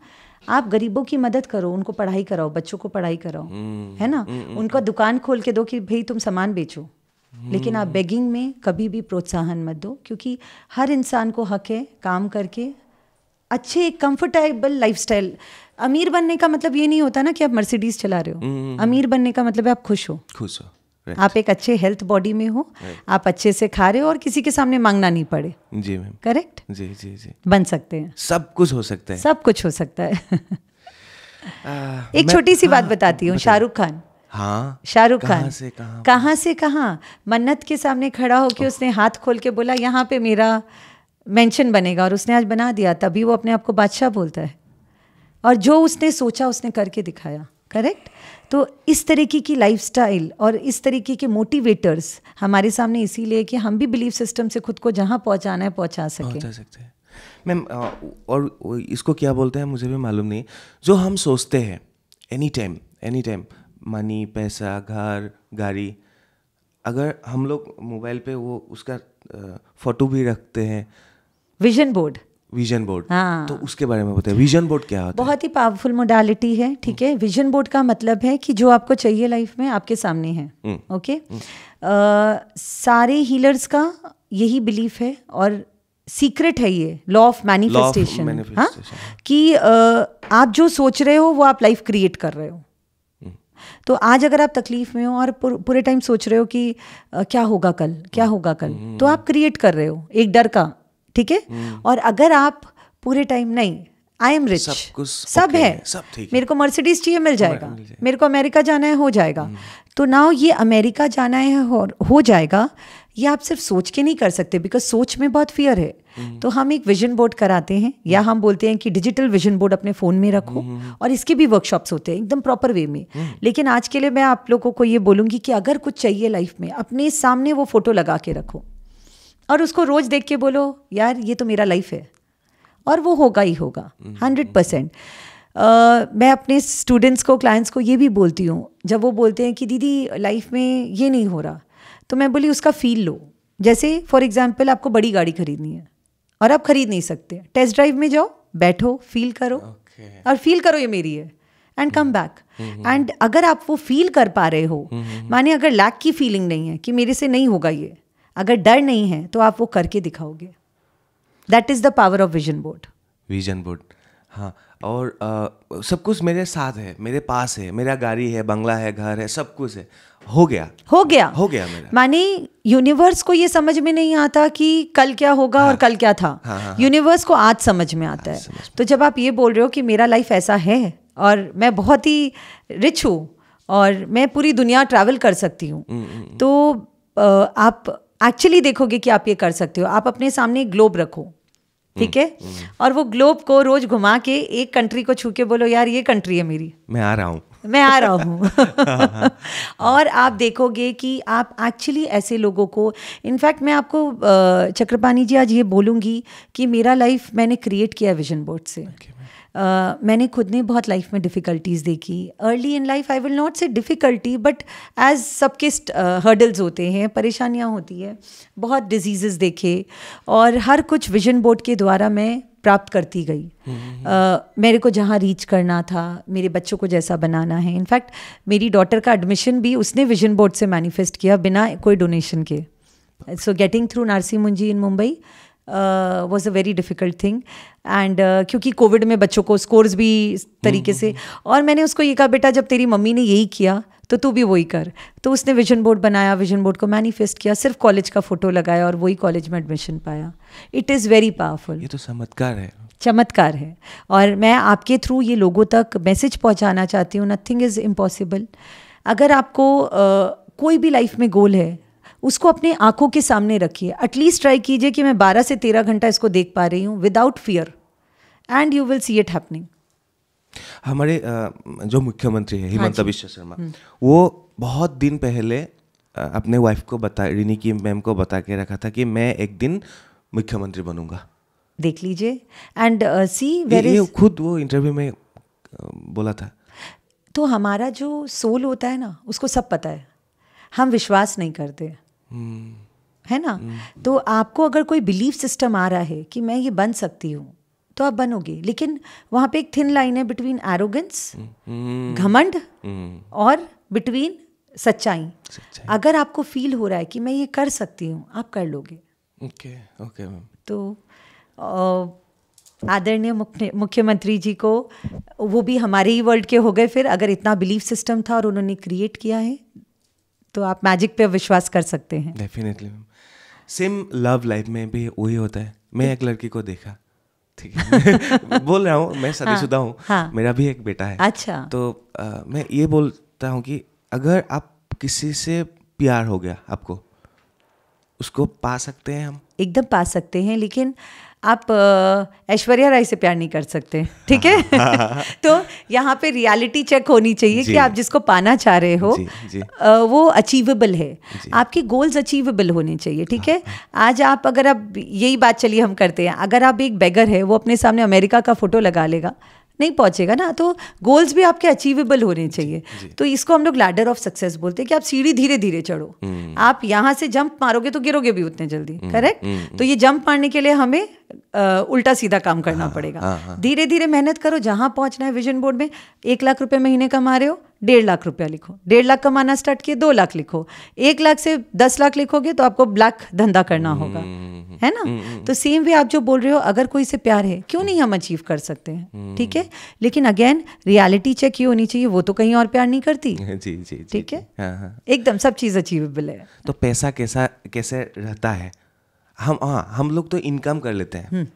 आप गरीबों की मदद करो उनको पढ़ाई कराओ बच्चों को पढ़ाई कराओ हम्म, है ना हम्म, हम्म, उनका दुकान खोल के दो कि भाई तुम सामान बेचो लेकिन आप बेगिंग में कभी भी प्रोत्साहन मत दो क्योंकि हर इंसान को हक है काम करके अच्छे कंफर्टेबल लाइफस्टाइल अमीर बनने का मतलब ये नहीं होता ना कि आप मर्सिडीज चला रहे हो अमीर बनने का मतलब है आप खुश हो खुश हो right. आप एक अच्छे हेल्थ बॉडी में हो right. आप अच्छे से खा रहे हो और किसी के सामने मांगना नहीं पड़े जी मैम करेक्ट जी जी जी बन सकते हैं सब कुछ हो सकता है सब कुछ हो सकता है आ, एक छोटी सी बात हाँ, बताती हूँ शाहरुख खान हाँ शाहरुख खान से कहाँ से कहाँ मन्नत के सामने खड़ा होकर उसने हाथ खोल के बोला यहाँ पे मेरा मेंशन बनेगा और उसने आज बना दिया तभी वो अपने आप को बादशाह बोलता है और जो उसने सोचा उसने करके दिखाया करेक्ट तो इस तरीके की लाइफ और इस तरीके के मोटिवेटर्स हमारे सामने इसीलिए कि हम भी बिलीफ सिस्टम से खुद को जहाँ पहुँचाना है पहुँचा सकें पहुँचा सकते हैं मैम और इसको क्या बोलते हैं मुझे भी मालूम नहीं जो हम सोचते हैं any time any time money पैसा घर गाड़ी अगर हम लोग मोबाइल पे वो उसका फ़ोटो भी रखते हैं विजन बोर्ड विजन बोर्ड हाँ तो उसके बारे में बताए विजन बोर्ड क्या होता बहुत ही पावरफुल मोडालिटी है ठीक है विजन हम्म। बोर्ड का मतलब है कि जो आपको चाहिए लाइफ में आपके सामने है ओके हम्म। हम्म। सारे हीलर्स का यही बिलीफ है और सीक्रेट है ये लॉ ऑफ मैनिफेस्टेशन हाँ कि uh, आप जो सोच रहे हो वो आप लाइफ क्रिएट कर रहे हो तो आज अगर आप तकलीफ में हो और पूरे टाइम सोच रहे हो कि आ, क्या होगा कल क्या होगा कल तो आप क्रिएट कर रहे हो एक डर का ठीक है हम्म। और अगर आप पूरे टाइम नहीं आई एम रिच सब कुछ सब है सब ठीक मेरे को मर्सिडीज चाहिए मिल जाएगा मेरे को अमेरिका जाना है हो जाएगा हम्म। तो नाउ ये अमेरिका जाना है हो जाएगा ये आप सिर्फ सोच के नहीं कर सकते बिकॉज सोच में बहुत फियर है हम्म। तो हम एक विजन बोर्ड कराते हैं या हम बोलते हैं कि डिजिटल विजन बोर्ड अपने फ़ोन में रखो और इसके भी वर्कशॉप्स होते हैं एकदम प्रॉपर वे में लेकिन आज के लिए मैं आप लोगों को ये बोलूंगी कि अगर कुछ चाहिए लाइफ में अपने सामने वो फ़ोटो लगा के रखो और उसको रोज देख के बोलो यार ये तो मेरा लाइफ है और वो होगा ही होगा हंड्रेड हम्म। परसेंट मैं अपने स्टूडेंट्स को क्लाइंट्स को ये भी बोलती हूँ जब वो बोलते हैं कि दीदी लाइफ में ये नहीं हो रहा तो मैं बोली उसका फील लो जैसे फॉर एग्जाम्पल आपको बड़ी गाड़ी खरीदनी है और आप खरीद नहीं सकते टेस्ट ड्राइव में जाओ बैठो फील करो okay. और फील करो ये मेरी है एंड कम बैक एंड अगर आप वो फील कर पा रहे हो हम्म। माने अगर लैक की फीलिंग नहीं है कि मेरे से नहीं होगा ये अगर डर नहीं है तो आप वो करके दिखाओगे that is the power of vision board vision board हाँ और आ, सब कुछ मेरे साथ है मेरे पास है मेरा गाड़ी है बंगला है घर है सब कुछ है हो गया हो गया हो गया मेरा माने यूनिवर्स को ये समझ में नहीं आता कि कल क्या होगा हाँ, और कल क्या था हाँ, हाँ, यूनिवर्स हाँ। को आज समझ में आता है तो जब आप ये बोल रहे हो कि मेरा लाइफ ऐसा है और मैं बहुत ही रिच हूँ और मैं पूरी दुनिया ट्रैवल कर सकती हूँ हम्म, हम्म, हम्म। तो आप एक्चुअली देखोगे कि आप ये कर सकते हो आप अपने सामने ग्लोब रखो ठीक है हम्म, हम्म। और वो ग्लोब को रोज घुमा के एक कंट्री को छू के बोलो यार ये कंट्री है मेरी मैं आ रहा हूँ मैं आ रहा हूँ और आप देखोगे कि आप एक्चुअली ऐसे लोगों को इनफैक्ट मैं आपको चक्रपाणी जी आज ये बोलूँगी कि मेरा लाइफ मैंने क्रिएट किया विजन बोर्ड से okay. मैंने खुद ने बहुत लाइफ में डिफ़िकल्टीज़ देखी early in life I will not say difficulty but as सबके हर्डल्स होते हैं परेशानियाँ होती है बहुत डिजीज़ देखे और हर कुछ विजन बोर्ड के द्वारा मैं प्राप्त करती गई uh, मेरे को जहाँ रीच करना था मेरे बच्चों को जैसा बनाना है इनफैक्ट मेरी डॉटर का एडमिशन भी उसने विजन बोर्ड से मैनिफेस्ट किया बिना कोई डोनेशन के so getting through Narsee Monjee in Mumbai was a very difficult thing and क्योंकि कोविड में बच्चों को स्कोर्स भी इस तरीके से हम्म, हम्म, और मैंने उसको ये कहा बेटा जब तेरी मम्मी ने यही किया तो तू भी वही कर तो उसने विजन बोर्ड बनाया विजन बोर्ड को मैनिफेस्ट किया सिर्फ कॉलेज का फ़ोटो लगाया और वही कॉलेज में एडमिशन पाया इट इज़ वेरी पावरफुल ये तो चमत्कार है चमत्कार है और मैं आपके थ्रू ये लोगों तक मैसेज पहुंचाना चाहती हूँ नथिंग इज़ इम्पॉसिबल अगर आपको uh, कोई भी लाइफ में गोल है उसको अपने आंखों के सामने रखिए एटलीस्ट ट्राई कीजिए कि मैं 12 से 13 घंटा इसको देख पा रही हूँ without fear and you will see it happening हमारे जो मुख्यमंत्री है हिमंत विश्व हाँ शर्मा हम्म। वो बहुत दिन पहले अपने वाइफ को बता रिनी की मैम को बता के रखा था कि मैं एक दिन मुख्यमंत्री बनूंगा देख लीजिए एंड सी वेरी खुद वो इंटरव्यू में बोला था तो हमारा जो सोल होता है ना उसको सब पता है हम विश्वास नहीं करते है ना तो आपको अगर कोई बिलीफ सिस्टम आ रहा है कि मैं ये बन सकती हूँ तो आप बनोगे लेकिन वहाँ पे एक थिन लाइन है बिटवीन एरोगेंस घमंड और बिटवीन सच्चाई अगर आपको फील हो रहा है कि मैं ये कर सकती हूँ आप कर लोगे ओके ओके मैम तो आदरणीय मुख्यमंत्री जी को वो भी हमारे ही वर्ल्ड के हो गए फिर अगर इतना बिलीफ सिस्टम था और उन्होंने क्रिएट किया है तो आप मैजिक पे विश्वास कर सकते हैं definitely ma'am same love life में भी वही होता है मैं एक लड़की को देखा ठीक है बोल रहा हूँ मैं शादीशुदा हाँ, हूँ हाँ, मेरा भी एक बेटा है अच्छा तो आ, मैं ये बोलता हूँ कि अगर आप किसी से प्यार हो गया आपको उसको पा सकते हैं हम एकदम पा सकते हैं लेकिन आप ऐश्वर्या राय से प्यार नहीं कर सकते ठीक है तो यहाँ पे रियलिटी चेक होनी चाहिए कि आप जिसको पाना चाह रहे हो जी, जी. वो अचीवेबल है आपके गोल्स अचीवेबल होने चाहिए ठीक है हाँ, हाँ। आज आप अगर आप यही बात चलिए हम करते हैं अगर आप एक बेगर है वो अपने सामने अमेरिका का फ़ोटो लगा लेगा नहीं पहुंचेगा ना तो गोल्स भी आपके अचीवेबल होने चाहिए जी, जी. तो इसको हम लोग लैडर ऑफ सक्सेस बोलते हैं कि आप सीढ़ी धीरे धीरे चढ़ो हम्म। आप यहाँ से जंप मारोगे तो गिरोगे भी उतने जल्दी करेक्ट हम्म, हम्म, तो ये जंप मारने के लिए हमें उल्टा सीधा काम करना हाँ, पड़ेगा हाँ, हाँ। धीरे धीरे मेहनत करो जहाँ पहुँचना है विजन बोर्ड में एक लाख रुपये महीने कमा रहे हो डेढ़ लाख रुपया लिखो डेढ़ लाख कमाना स्टार्ट किए दो लाख लिखो एक लाख से दस लाख लिखोगे तो आपको ब्लैक धंधा करना होगा हम्म, है ना हम्म, हम्म। तो सेम वे आप जो बोल रहे हो अगर कोई से प्यार है क्यों नहीं हम अचीव कर सकते हैं ठीक है लेकिन अगेन रियलिटी चेक ही होनी चाहिए वो तो कहीं और प्यार नहीं करती जी जी ठीक है हाँ, एकदम सब चीज अचीवेबल है तो पैसा कैसा कैसे रहता है हम हाँ हम लोग तो इनकम कर लेते हैं हम्म।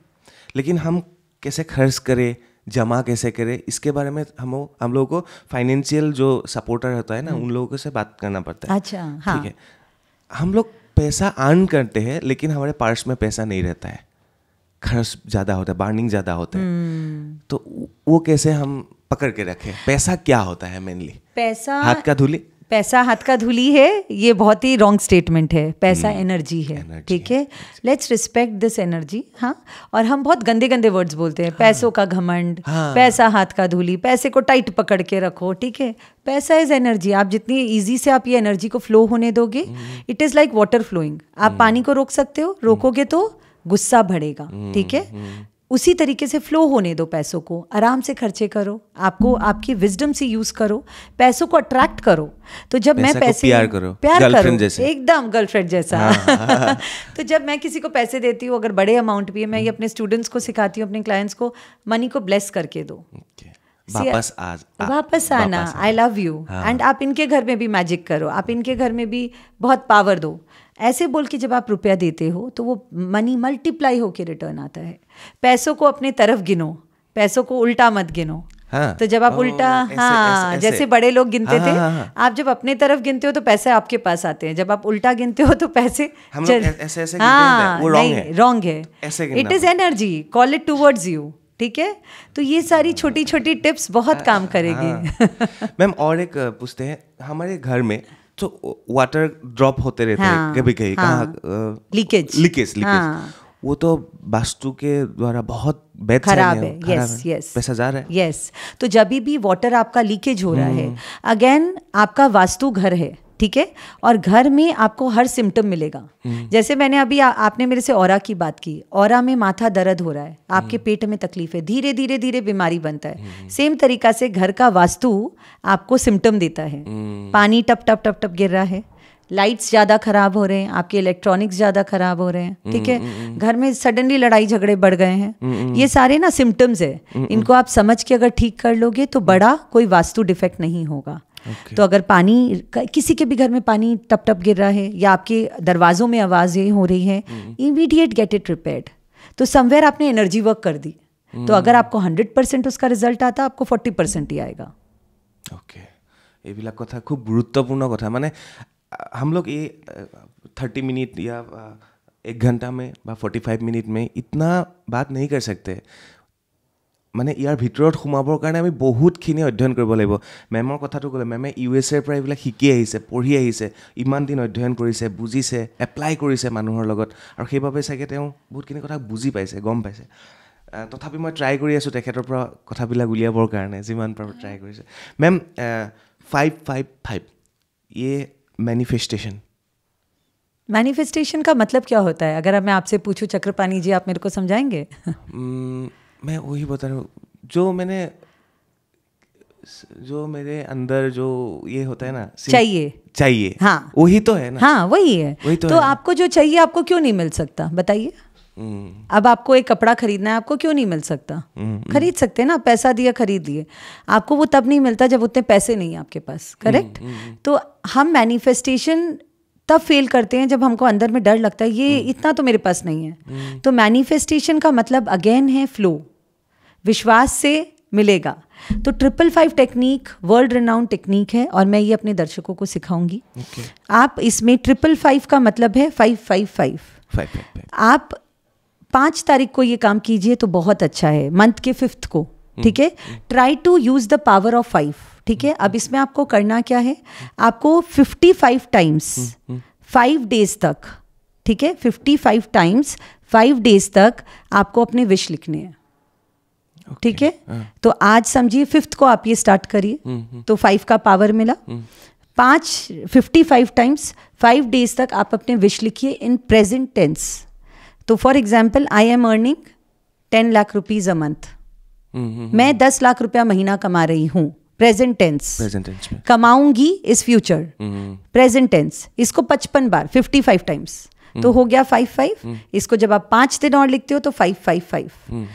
लेकिन हम कैसे खर्च करें जमा कैसे करें इसके बारे में हम हम लोगों को फाइनेंशियल जो सपोर्टर होता है ना हम्म। उन लोगों से बात करना पड़ता है अच्छा हाँ। ठीक है हम लोग पैसा अर्न करते हैं लेकिन हमारे पार्स में पैसा नहीं रहता है खर्च ज़्यादा होता है बार्निंग ज़्यादा होता है हम्म। तो वो कैसे हम पकड़ के रखें पैसा क्या होता है मेनली पैसा हाथ का धूली पैसा हाथ का धूली है ये बहुत ही रॉन्ग स्टेटमेंट है पैसा एनर्जी हम्म। है ठीक है लेट्स रिस्पेक्ट दिस एनर्जी हाँ और हम बहुत गंदे गंदे वर्ड्स बोलते हैं हाँ. पैसों का घमंड हाँ. पैसा हाथ का धूली पैसे को टाइट पकड़ के रखो ठीक है पैसा इज एनर्जी आप जितनी ईजी से आप ये एनर्जी को फ्लो होने दोगे it is like water flowing आप हम्म। पानी को रोक सकते हो रोकोगे तो गुस्सा बढ़ेगा हम्म, ठीक है उसी तरीके से फ्लो होने दो पैसों को आराम से खर्चे करो आपको आपकी विजडम से यूज करो पैसों को अट्रैक्ट करो तो जब मैं पैसे प्यार करो प्यार करो एकदम गर्लफ्रेंड जैसा हाँ, हाँ, हाँ, हाँ। तो जब मैं किसी को पैसे देती हूँ अगर बड़े अमाउंट भी है मैं ये अपने स्टूडेंट्स को सिखाती हूँ अपने क्लाइंट्स को मनी को ब्लेस करके दो वापस आज आ, वापस आना आई लव यू एंड आप इनके घर में भी मैजिक करो आप इनके घर में भी बहुत पावर दो ऐसे बोल के जब आप रुपया देते हो तो वो मनी मल्टीप्लाई होकर रिटर्न आता है पैसों को अपने तरफ गिनो पैसों को उल्टा मत गिनो हाँ, तो जब आप ओ, उल्टा ऐसे, हाँ ऐसे, ऐसे, जैसे बड़े लोग गिनते हाँ, थे हाँ, हाँ, हाँ। आप जब अपने तरफ गिनते हो तो पैसे आपके पास आते हैं जब आप उल्टा गिनते हो तो पैसे हाँ, रॉन्ग है रॉन्ग है it is energy call it towards you ठीक है तो ये सारी छोटी छोटी टिप्स बहुत हाँ, काम करेगी हाँ। मैम और एक पूछते हैं हमारे घर में तो वाटर ड्रॉप होते रहते हैं कभी कभी कहा लीकेज लीकेज लीकेज वो तो वास्तु के द्वारा बहुत खराब है यस यस पैसा जा रहा है यस तो जब भी वाटर आपका लीकेज हो रहा है अगेन हम्म। आपका वास्तु घर है ठीक है और घर में आपको हर सिम्टम मिलेगा हम्म। जैसे मैंने अभी आ, आपने मेरे से और की बात की और में माथा दर्द हो रहा है आपके हम्म। पेट में तकलीफ है धीरे धीरे धीरे बीमारी बनता है सेम हम्म। तरीका से घर का वास्तु आपको सिम्टम देता है पानी टप टप टप टप गिर रहा है लाइट्स ज़्यादा ख़राब हो रहे हैं आपके इलेक्ट्रॉनिक्स ज़्यादा ख़राब हो रहे हैं ठीक है घर में सडनली लड़ाई झगड़े बढ़ गए हैं ये सारे ना सिम्टम्स है इनको आप समझ के अगर ठीक कर लोगे तो बड़ा कोई वास्तु डिफेक्ट नहीं होगा तो अगर पानी किसी के भी घर में पानी टप टप गिर रहा है या आपके दरवाज़ों में आवाज़ें हो रही हैं इमीडिएट गेट इट रिपेयर्ड तो समवेयर आपने एनर्जी वर्क कर दी तो हम्म। अगर आपको हंड्रेड परसेंट उसका रिजल्ट आता आपको फोर्टी परसेंट ही आएगा ओके ये এইবিলাক खूब गुरुत्वपूर्ण कथा কথা हम लोग ये थर्टी मिनट या एक घंटा में व फोर्टी फाइव मिनट में इतना बात नहीं कर सकते মানে ইয়াৰ ভিতৰত সোমাবৰ কাৰণে আমি বহুতখিনি অধ্যয়ন কৰিব লাগিব মেমৰ কথাটো ক'লে মেমে ইউ এছ এৰ পৰা এইবিলাক শিকি আহিছে পঢ়ি আহিছে ইমান দিন অধ্যয়ন কৰিছে বুজিছে এপ্লাই কৰিছে মানুহৰ লগত আৰু সেইবাবে চাগে তেওঁ বহুতখিনি কথা বুজি পাইছে গম পাইছে তথাপি মই ট্ৰাই কৰি আছোঁ তেখেতৰ পৰা কথাবিলাক উলিয়াবৰ কাৰণে যিমান পাৰো ট্ৰাই কৰিছে মেম ফাইভ ফাইভ ফাইভ ইয়ে মেনিফেষ্টেশ্যন মেনিফেষ্টেশ্যন কা মতলব কিয় হতা হে অগৰ মই আপচে পুছো চক্ৰপানী জী আপ মেৰে কো সমঝাংগে मैं वही बता रहा हूँ जो मैंने जो मेरे अंदर जो ये होता है ना चाहिए चाहिए हाँ वही तो है ना हाँ वही है वही तो, तो है आपको जो चाहिए आपको क्यों नहीं मिल सकता बताइए हम्म। अब आपको एक कपड़ा खरीदना है आपको क्यों नहीं मिल सकता हम्म, हम्म। खरीद सकते हैं ना पैसा दिया खरीद लिए आपको वो तब नहीं मिलता जब उतने पैसे नहीं है आपके पास करेक्ट तो हम मैनिफेस्टेशन तब फेल करते हैं जब हमको अंदर में डर लगता है ये इतना तो मेरे पास नहीं है तो मैनिफेस्टेशन का मतलब अगेन है फ्लो विश्वास से मिलेगा तो triple five technique world renowned technique है और मैं ये अपने दर्शकों को सिखाऊंगी okay. आप इसमें ट्रिपल फाइव का मतलब है फाइव फाइव फाइव आप पाँच तारीख को ये काम कीजिए तो बहुत अच्छा है मंथ के फिफ्थ को हम्म, ठीक है try to use the power of five ठीक है हम्म, अब इसमें आपको करना क्या है हम्म। आपको fifty five times five days तक ठीक है fifty five times five days तक आपको अपने विश लिखने हैं ठीक है हाँ। तो आज समझिए फिफ्थ को आप ये स्टार्ट करिए हम्म, हम्म। तो फाइव का पावर मिला पांच fifty five times five days तक आप अपने विश लिखिए इन प्रेजेंट टेंस तो for example I am earning ten lakh rupees a month मैं दस लाख रुपया महीना कमा रही हूँ प्रेजेंट टेंस कमाऊंगी इस फ्यूचर प्रेजेंट टेंस इसको पचपन बार फिफ्टी फाइव टाइम्स तो हो गया फाइव फाइव हम्म। इसको जब आप पांच दिन और लिखते हो तो फाइव फाइव फाइव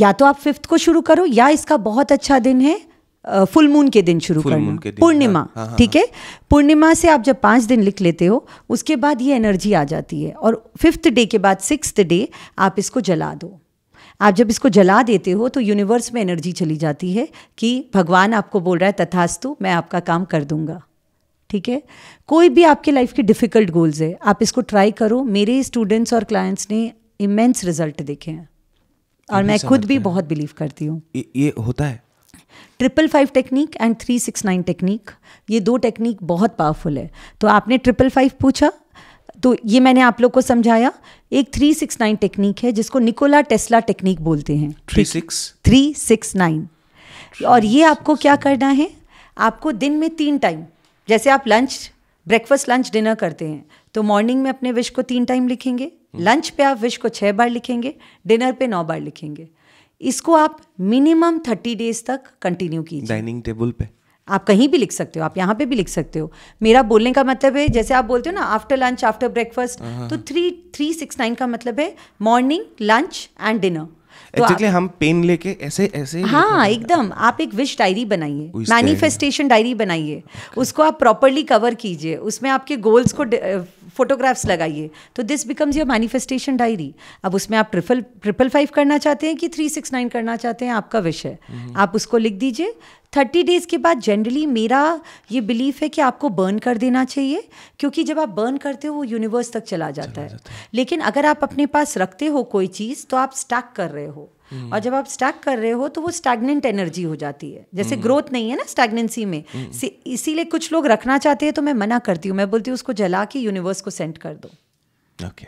या तो आप फिफ्थ को शुरू करो या इसका बहुत अच्छा दिन है फुल मून के दिन शुरू करना पूर्णिमा हाँ, हाँ, हाँ। ठीक है पूर्णिमा से आप जब पाँच दिन लिख लेते हो उसके बाद ये एनर्जी आ जाती है और फिफ्थ डे के बाद सिक्स डे आप इसको जला दो आप जब इसको जला देते हो तो यूनिवर्स में एनर्जी चली जाती है कि भगवान आपको बोल रहा है तथास्तु मैं आपका काम कर दूंगा ठीक है कोई भी आपके लाइफ के डिफ़िकल्ट गोल्स है आप इसको ट्राई करो मेरे स्टूडेंट्स और क्लाइंट्स ने इमेंस रिजल्ट देखे हैं और मैं खुद भी बहुत बिलीव करती हूँ ये होता है triple five technique and three six nine technique ये दो टेक्निक बहुत पावरफुल है तो आपने ट्रिपल फाइव पूछा तो ये मैंने आप लोग को समझाया एक थ्री सिक्स नाइन टेक्निक है जिसको निकोला टेस्ला टेक्निक बोलते हैं three six three six nine और ये आपको क्या करना है आपको दिन में तीन टाइम जैसे आप लंच ब्रेकफास्ट लंच डिनर करते हैं तो मॉर्निंग में अपने विश को तीन टाइम लिखेंगे लंच पे आप विश को छः बार लिखेंगे डिनर पे नौ बार लिखेंगे इसको आप मिनिमम थर्टी डेज तक कंटिन्यू कीजिए डाइनिंग टेबल पे आप कहीं भी लिख सकते हो आप यहाँ पे भी लिख सकते हो मेरा बोलने का मतलब है जैसे आप बोलते हो ना आफ्टर लंच आफ्टर ब्रेकफास्ट तो थ्री थ्री सिक्स नाइन का मतलब है morning lunch and dinner actually तो हम पेन लेके ऐसे ऐसे हाँ एकदम आप एक विश डायरी बनाइए मैनिफेस्टेशन डायरी बनाइए उसको आप प्रॉपरली कवर कीजिए उसमें आपके गोल्स को फोटोग्राफ्स लगाइए तो this becomes your manifestation diary अब उसमें आप ट्रिपल ट्रिपल फाइव करना चाहते हैं कि थ्री सिक्स नाइन करना चाहते हैं आपका विश है mm-hmm। आप उसको लिख दीजिए थर्टी डेज़ के बाद जनरली मेरा ये बिलीफ है कि आपको बर्न कर देना चाहिए क्योंकि जब आप बर्न करते हो वो यूनिवर्स तक चला जाता, चला है।, है लेकिन अगर आप अपने पास रखते हो कोई चीज़ तो आप स्टैक कर रहे हो और जब आप स्टैक कर रहे हो तो वो स्टैगनेंट एनर्जी हो जाती है जैसे ग्रोथ hmm. नहीं है ना स्टैगनेंसी में hmm. इसीलिए कुछ लोग रखना चाहते हैं तो मैं मना करती हूँ मैं बोलती हूँ उसको जला के यूनिवर्स को सेंड कर दो ओके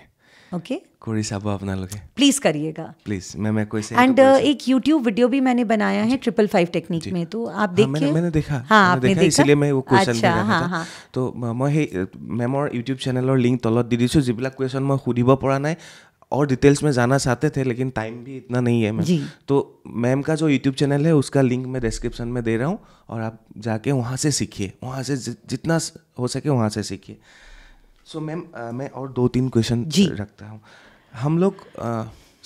ओके कोरी साहब अपना लोगे प्लीज करिएगा प्लीज मैं मैं कोई से एंड तो uh, एक YouTube वीडियो भी मैंने बनाया है ट्रिपल फाइव टेक्निक में तो आप देख हाँ, मैंने, मैंने देखा हाँ आपने देखा, देखा? इसलिए मैं वो क्वेश्चन अच्छा, हाँ, हाँ. तो uh, मैं সেই YouTube चैनल और लिंक तलत দি দিছোঁ যিবিলাক क्वेश्चन मैं खुदिबो पड़ा नाय और डिटेल्स में जाना चाहते थे लेकिन टाइम भी इतना नहीं है मैम तो मैम का जो यूट्यूब चैनल है उसका लिंक मैं डिस्क्रिप्शन में दे रहा हूँ और आप जाके वहाँ से सीखिए वहाँ से जितना हो सके वहाँ से सीखिए सो मैम मैं और दो तीन क्वेश्चन रखता हूँ हम लोग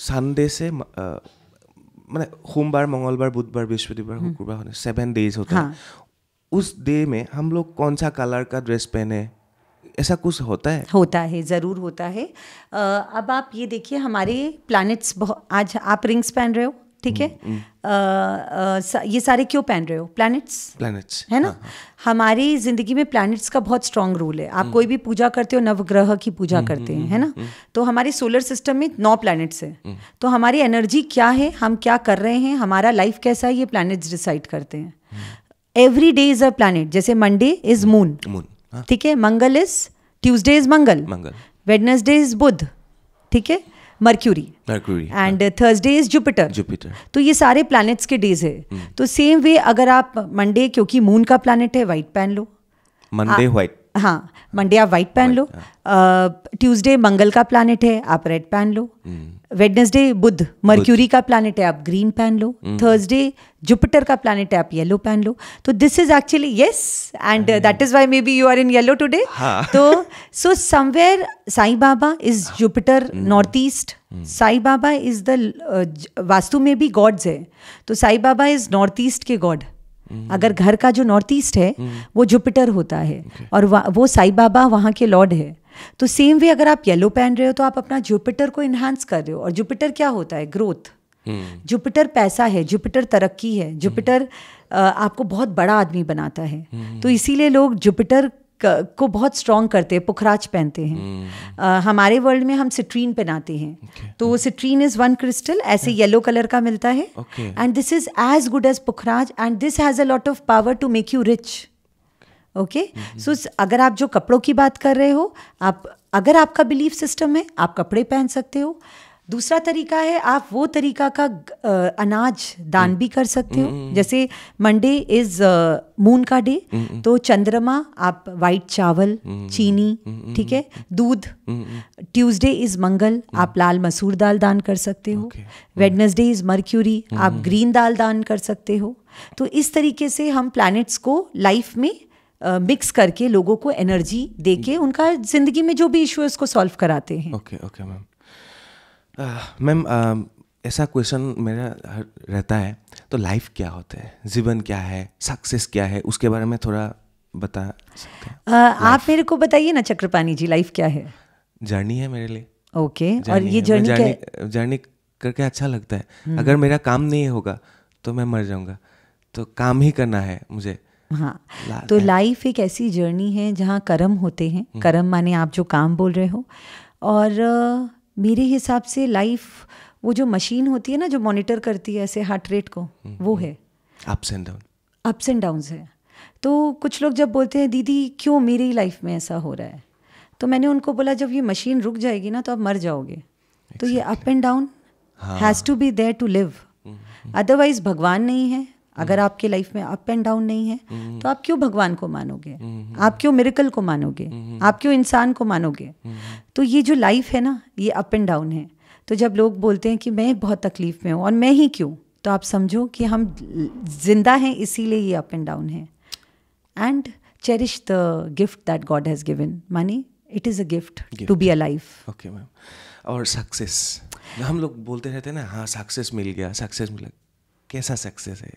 संडे से मैंने सोमवार मंगलवार बुधवार बृहस्पतिवार हम्म। शुक्रवार सेवन डेज होता है हाँ। उस डे में हम लोग कौन सा कलर का ड्रेस पहने ऐसा कुछ होता है होता है ज़रूर होता है आ, अब आप ये देखिए हमारे प्लैनेट्स आज आप रिंग्स पहन रहे हो ठीक है हम्म, हम्म। ये सारे क्यों पहन रहे हो प्लैनेट्स प्लैनेट्स है ना हाँ, हाँ. हमारी जिंदगी में प्लैनेट्स का बहुत स्ट्रांग रोल है आप हम्म। कोई भी पूजा करते हो नवग्रह की पूजा करते हैं है ना तो हमारे सोलर सिस्टम में नौ प्लैनेट्स है तो हमारी एनर्जी क्या है हम क्या कर रहे हैं हमारा लाइफ कैसा है ये प्लैनेट्स डिसाइड करते हैं every day is a planet जैसे मंडे इज मून हाँ। ठीक है Mangal is Tuesday is Mangal Mangal Wednesday is Budh ठीक है Mercury Mercury and Thursday is Jupiter Jupiter तो ये सारे प्लैनेट्स के डेज है हम्म। तो सेम वे अगर आप मंडे क्योंकि मून का प्लैनेट है व्हाइट पहन लो मंडे व्हाइट हाँ मंडे आप वाइट पहन लो ट्यूसडे मंगल का प्लानट है आप रेड पहन लो वेडनेसडे hmm. बुध मर्क्यूरी का प्लानट है आप ग्रीन पहन लो थर्सडे hmm. जुपिटर का प्लानट है आप येलो पहन लो तो this is actually yes and that is why may be you are in yellow today तो so somewhere Sai Baba is Jupiter north east Sai Baba is the vastu में भी गॉड्स है तो Sai Baba is north east के गॉड Mm-hmm. अगर घर का जो नॉर्थ ईस्ट है mm-hmm. वो जुपिटर होता है और वो साई बाबा वहाँ के लॉर्ड है तो सेम वे अगर आप येलो पहन रहे हो तो आप अपना जुपिटर को इन्हांस कर रहे हो और जुपिटर क्या होता है ग्रोथ mm-hmm. जुपिटर पैसा है जुपिटर तरक्की है जुपिटर आपको बहुत बड़ा आदमी बनाता है तो इसीलिए लोग जुपिटर को बहुत स्ट्रॉन्ग करते हैं पुखराज पहनते हैं hmm. हमारे वर्ल्ड में हम सिट्रीन पहनाते हैं okay. तो सिट्रीन इज वन क्रिस्टल ऐसे येलो yeah. कलर का मिलता है and this is as good as pukhraj and this has a lot of power to make you rich okay so अगर आप जो कपड़ों की बात कर रहे हो आप अगर आपका बिलीफ सिस्टम है आप कपड़े पहन सकते हो दूसरा तरीका है आप वो तरीका का अनाज दान हम्म। भी कर सकते हो हम्म। जैसे मंडे इज मून का डे हम्म, तो चंद्रमा आप वाइट चावल चीनी ठीक है दूध ट्यूसडे इज मंगल आप लाल मसूर दाल दान कर सकते हो वेडनेसडे इज मर्क्यूरी आप ग्रीन दाल दान कर सकते हो तो इस तरीके से हम प्लैनेट्स को लाइफ में मिक्स uh, करके लोगों को एनर्जी देके उनका जिंदगी में जो भी इशू है उसको सॉल्व कराते हैं ओके ओके मैम मैम ऐसा क्वेश्चन मेरा रहता है तो लाइफ क्या होता है जीवन क्या है सक्सेस क्या है उसके बारे में थोड़ा बता सकते हैं uh, आप मेरे को बताइए ना चक्रपाणी जी लाइफ क्या है जर्नी है मेरे लिए ओके okay, और ये जर्नी जर्नी करके अच्छा लगता है hmm. अगर मेरा काम नहीं होगा तो मैं मर जाऊंगा तो काम ही करना है मुझे हाँ तो लाइफ एक ऐसी जर्नी है जहाँ कर्म होते हैं हम्म। कर्म माने आप जो काम बोल रहे हो और मेरे हिसाब से लाइफ वो जो मशीन होती है ना जो मॉनिटर करती है ऐसे हार्ट रेट को हम्म, वो है ups and down ups and downs है तो कुछ लोग जब बोलते हैं दीदी क्यों मेरी लाइफ में ऐसा हो रहा है तो मैंने उनको बोला जब ये मशीन रुक जाएगी ना तो आप मर जाओगे exactly. तो ये up and down has to be there to live otherwise भगवान नहीं है अगर आपके लाइफ में अप एंड डाउन नहीं है हम्म। तो आप क्यों भगवान को मानोगे हम्म। आप क्यों मेरिकल को मानोगे हम्म। आप क्यों इंसान को मानोगे तो ये जो लाइफ है ना ये अप एंड डाउन है तो जब लोग बोलते हैं कि मैं बहुत तकलीफ में हूँ और मैं ही क्यों तो आप समझो कि हम जिंदा हैं इसीलिए ये अप एंड डाउन है and cherish the gift that god has given many it is a gift to be a life okay ma'am और सक्सेस हम लोग बोलते रहते हैं ना हाँ सक्सेस मिल गया सक्सेस मिला कैसा सक्सेस है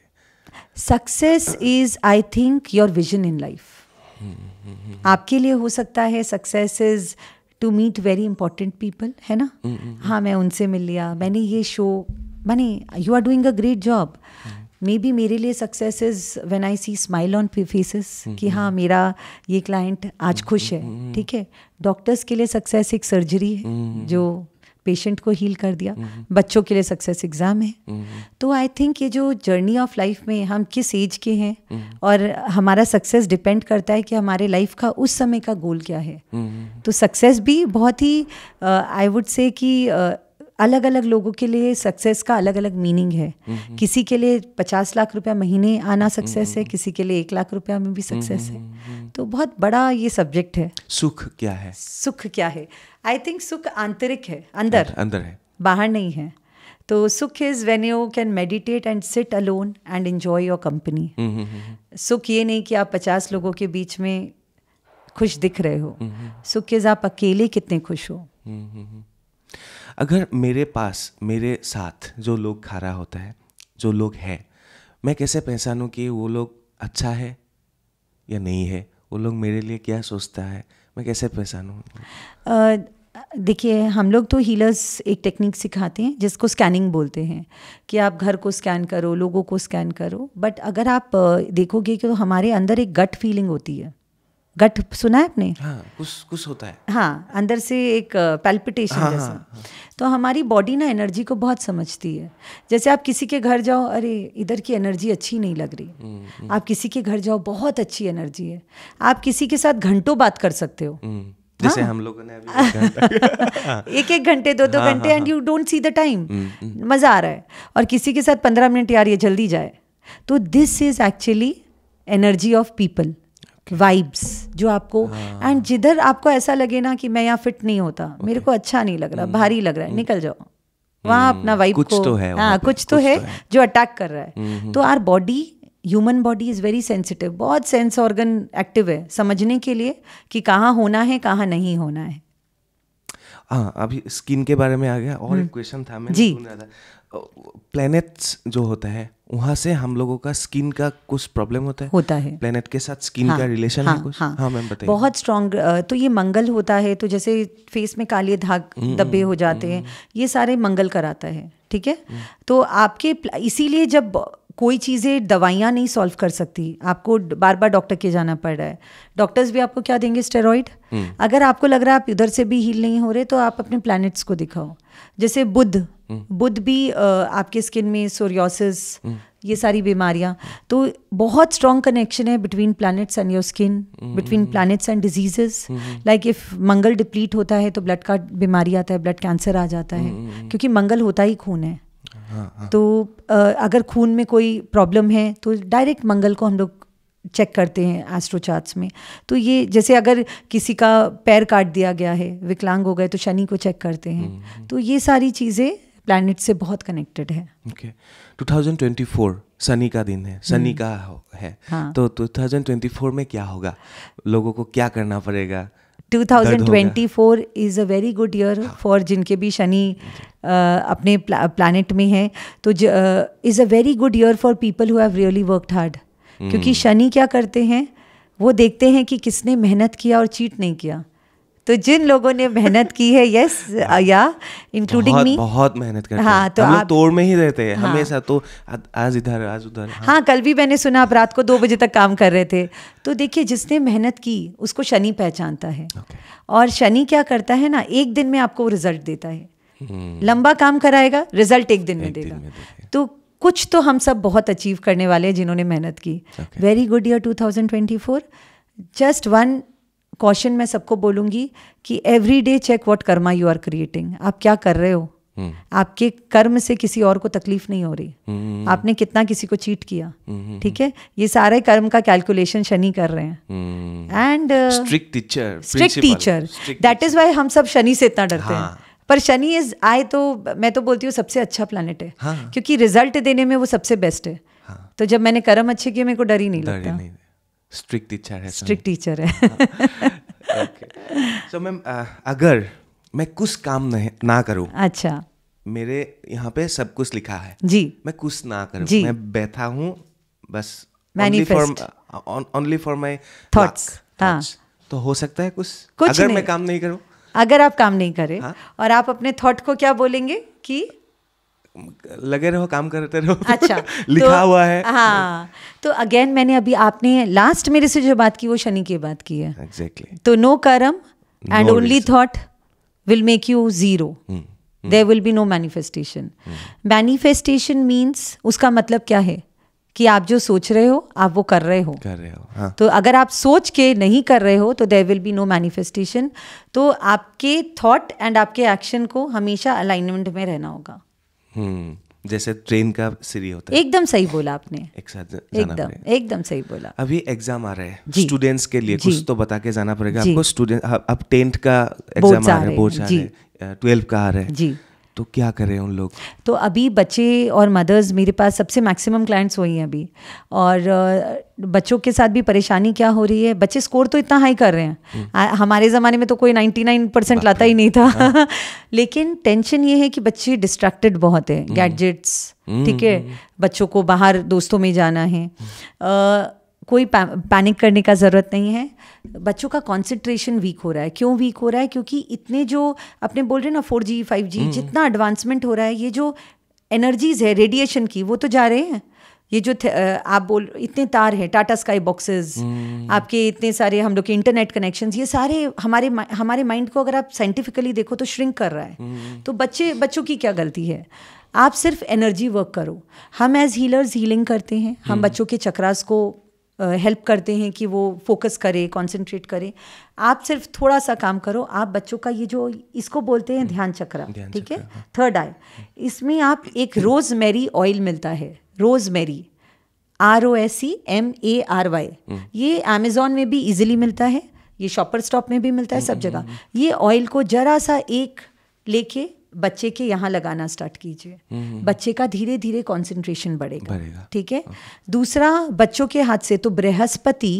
success is I think your vision in life आपके लिए हो सकता है success is to meet very important people है ना हाँ मैं उनसे मिल लिया मैंने ये शो मैंने you are doing a great job may be मेरे लिए success is when I see smile on faces कि हाँ मेरा ये क्लाइंट आज खुश है ठीक है डॉक्टर्स के लिए सक्सेस एक सर्जरी है जो पेशेंट को हील कर दिया हम्म। बच्चों के लिए सक्सेस एग्ज़ाम है हम्म। तो आई थिंक ये जो जर्नी ऑफ लाइफ में हम किस एज के हैं हम्म। और हमारा सक्सेस डिपेंड करता है कि हमारे लाइफ का उस समय का गोल क्या है तो सक्सेस भी बहुत ही आई वुड से कि uh, अलग अलग लोगों के लिए सक्सेस का अलग अलग मीनिंग है किसी के लिए पचास लाख रुपया महीने आना सक्सेस है किसी के लिए एक लाख रुपया में भी सक्सेस है तो बहुत बड़ा ये सब्जेक्ट है सुख क्या है सुख क्या है आई थिंक सुख आंतरिक है अंदर अं-, अंदर है बाहर नहीं है तो सुख is when you can meditate and sit alone and enjoy your company सुख ये नहीं कि आप पचास लोगों के बीच में खुश दिख रहे हो सुख इज आप अकेले कितने खुश हो अगर मेरे पास मेरे साथ जो लोग खा रहा होता है जो लोग हैं मैं कैसे पहचानूँ कि वो लोग अच्छा है या नहीं है वो लोग मेरे लिए क्या सोचता है मैं कैसे पहचानूँ देखिए हम लोग तो हीलर्स एक टेक्निक सिखाते हैं जिसको स्कैनिंग बोलते हैं कि आप घर को स्कैन करो लोगों को स्कैन करो बट अगर आप देखोगे कि तो हमारे अंदर एक गट फीलिंग होती है गठ सुना है आपने हाँ, कुछ कुछ होता है हाँ अंदर से एक पैल्पिटेशन हाँ, हाँ, जैसा हाँ, हाँ. तो हमारी बॉडी ना एनर्जी को बहुत समझती है जैसे आप किसी के घर जाओ अरे इधर की एनर्जी अच्छी नहीं लग रही हुँ, हम्म, हुँ. हम्म। आप किसी के घर जाओ बहुत अच्छी एनर्जी है आप किसी के साथ घंटों बात कर सकते हो हुँ. हम्म, हाँ। जैसे हाँ? हम लोगों ने अभी एक एक घंटे दो दो हाँ, घंटे and you don't see the time मज़ा आ रहा है और किसी के साथ पंद्रह मिनट यार ये जल्दी जाए तो this is actually energy of people vibes जो आपको एंड हाँ। जिधर आपको ऐसा लगे ना कि मैं यहाँ फिट नहीं होता okay. मेरे को अच्छा नहीं लग रहा hmm. भारी लग रहा है hmm. निकल जाओ वहाँ hmm. अपना वाइब कुछ को तो है हाँ कुछ तो, तो है जो अटैक कर रहा है तो our body human body is very sensitive बहुत सेंस ऑर्गन एक्टिव है समझने के लिए कि कहाँ होना है कहाँ नहीं होना है हाँ अभी स्किन के बारे में आ गया और एक क्वेश्चन था मैं जी प्लेनेट्स जो होता है वहाँ से हम लोगों का स्किन का कुछ प्रॉब्लम होता है होता है प्लेनेट के साथ स्किन हाँ, का रिलेशन हाँ, है कुछ हाँ, हाँ मैम बताइए बहुत स्ट्रांग तो ये मंगल होता है तो जैसे फेस में काले धाग दबे हम्म, हम्म, हो जाते हैं हम्म। ये सारे मंगल कराता है ठीक है तो आपके इसीलिए जब कोई चीज़ें दवाइयाँ नहीं सॉल्व कर सकती आपको बार बार डॉक्टर के जाना पड़ रहा है डॉक्टर्स भी आपको क्या देंगे स्टेरॉइड अगर आपको लग रहा है आप इधर से भी हील नहीं हो रहे तो आप अपने प्लैनेट्स को दिखाओ जैसे बुद्ध बुध भी आपके स्किन में सोरियोसिस ये सारी बीमारियां तो बहुत स्ट्रॉन्ग कनेक्शन है between planets and your skin between planets and diseases like if Mangal deplete होता है तो ब्लड का बीमारी आता है ब्लड कैंसर आ जाता है mm-hmm. क्योंकि मंगल होता ही खून है हाँ, हाँ। तो अगर खून में कोई प्रॉब्लम है तो डायरेक्ट मंगल को हम लोग चेक करते हैं एस्ट्रोचार्ट्स में तो ये जैसे अगर किसी का पैर काट दिया गया है विकलांग हो गए तो शनि को चेक करते हैं mm-hmm. तो ये सारी चीज़ें प्लानट से बहुत कनेक्टेड है ओके okay. 2024 सनी का दिन है सनी हम्म। का है हाँ. तो 2024 में क्या होगा लोगों को क्या करना पड़ेगा 2024 is a very good year for जिनके भी शनि uh, अपने प्लान प्लानट में है तो is a very good year for people who have really worked hard क्योंकि हम्म। शनि क्या करते हैं वो देखते हैं कि किसने मेहनत किया और चीट नहीं किया तो जिन लोगों ने मेहनत की है यस हाँ। या इंक्लूडिंग मी बहुत मेहनत करते हाँ तो हम आप तोड़ में ही रहते हैं हाँ, हमेशा तो आज इधर आज उधर हाँ।, हाँ कल भी मैंने सुना आप रात को दो बजे तक काम कर रहे थे तो देखिए जिसने मेहनत की उसको शनि पहचानता है okay. और शनि क्या करता है ना एक दिन में आपको रिजल्ट देता है हम्म। लंबा काम कराएगा रिजल्ट एक दिन में देगा तो कुछ तो हम सब बहुत अचीव करने वाले हैं जिन्होंने मेहनत की very good year 2024 just one caution मैं सबको बोलूंगी कि every day check what karma you are creating आप क्या कर रहे हो Hmm. आपके कर्म से किसी और को तकलीफ नहीं हो रही hmm. आपने कितना किसी को चीट किया हम्म। ठीक hmm. है ये सारे कर्म का कैलकुलेशन शनि कर रहे हैं and strict teacher strict teacher that is why हम सब शनि से इतना डरते हाँ. हैं पर शनि इज आए तो मैं तो बोलती हूँ सबसे अच्छा प्लानट है हाँ. क्योंकि रिजल्ट देने में वो सबसे बेस्ट है हाँ. तो जब मैंने कर्म अच्छे किए मेरे को डर ही नहीं लगता स्ट्रिक्ट टीचर है स्ट्रिक्ट टीचर है ओके सो मैम अगर मैं कुछ काम नहीं ना करूं अच्छा मेरे यहाँ पे सब कुछ लिखा है जी मैं कुछ ना करूं जी. मैं बैठा हूँ बस ओनली फॉर माई थॉट्स तो हो सकता है कुछ कुछ अगर मैं काम नहीं करूं अगर आप काम नहीं करें हाँ? और आप अपने थॉट को क्या बोलेंगे कि लगे रहो काम करते रहो अच्छा लिखा तो, हुआ है हाँ तो अगेन मैंने अभी आपने लास्ट मेरे से जो बात की वो शनि की बात की है एग्जैक्टली तो no karma and only thought will make you zero there will be no manifestation manifestation means उसका मतलब क्या है कि आप जो सोच रहे हो आप वो कर रहे हो कर रहे हो हाँ. तो अगर आप सोच के नहीं कर रहे हो तो there will be no manifestation तो आपके थॉट एंड आपके एक्शन को हमेशा अलाइनमेंट में रहना होगा हम्म, जैसे ट्रेन का सीरी होता है एकदम सही बोला आपने एक साथ एकदम एकदम सही बोला अभी एग्जाम आ रहे हैं स्टूडेंट्स के लिए कुछ तो बता के जाना पड़ेगा आपको स्टूडेंट अब टेंथ का एग्जाम आ रहा है बोर्ड आ रहे ट्वेल्व का आ रहे हैं तो क्या करें उन लोग तो अभी बच्चे और मदर्स मेरे पास सबसे मैक्सिमम क्लाइंट्स वही हैं अभी और बच्चों के साथ भी परेशानी क्या हो रही है बच्चे स्कोर तो इतना हाई कर रहे हैं हम्म। आ, हमारे ज़माने में तो कोई 99 परसेंट लाता ही नहीं था हाँ। लेकिन टेंशन ये है कि बच्चे डिस्ट्रैक्टेड बहुत है गैजेट्स हम्म। हम्म। ठीक है बच्चों को बाहर दोस्तों में जाना है कोई पैनिक करने का ज़रूरत नहीं है बच्चों का कंसंट्रेशन वीक हो रहा है क्यों वीक हो रहा है क्योंकि इतने जो अपने बोल रहे हैं ना फोर जी फाइव जी जितना एडवांसमेंट हो रहा है ये जो एनर्जीज है रेडिएशन की वो तो जा रहे हैं ये जो आप बोल इतने तार हैं टाटा स्काई बॉक्सेस आपके इतने सारे हम लोग के इंटरनेट कनेक्शन ये सारे हमारे हमारे माइंड को अगर आप साइंटिफिकली देखो तो श्रिंक कर रहा है हम्म। तो बच्चे बच्चों की क्या गलती है आप सिर्फ एनर्जी वर्क करो हम एज हीलर्स हीलिंग करते हैं हम हम्म। बच्चों के चक्रास को हेल्प करते हैं कि वो फोकस करे कंसंट्रेट करे आप सिर्फ थोड़ा सा काम करो आप बच्चों का ये जो इसको बोलते हैं हम्म। ध्यान चक्र ठीक है थर्ड हाँ। हम्म। आई इसमें आप एक रोज मैरी ऑयल मिलता है rosemary R O S E M A R Y ये अमेजोन में भी इजीली मिलता है ये शॉपर स्टॉप में भी मिलता है हम्म, सब जगह ये ऑयल को जरा सा एक लेके बच्चे के यहाँ लगाना स्टार्ट कीजिए हम्म। बच्चे का धीरे धीरे कॉन्सेंट्रेशन बढ़ेगा ठीक है दूसरा बच्चों के हाथ से तो Brihaspati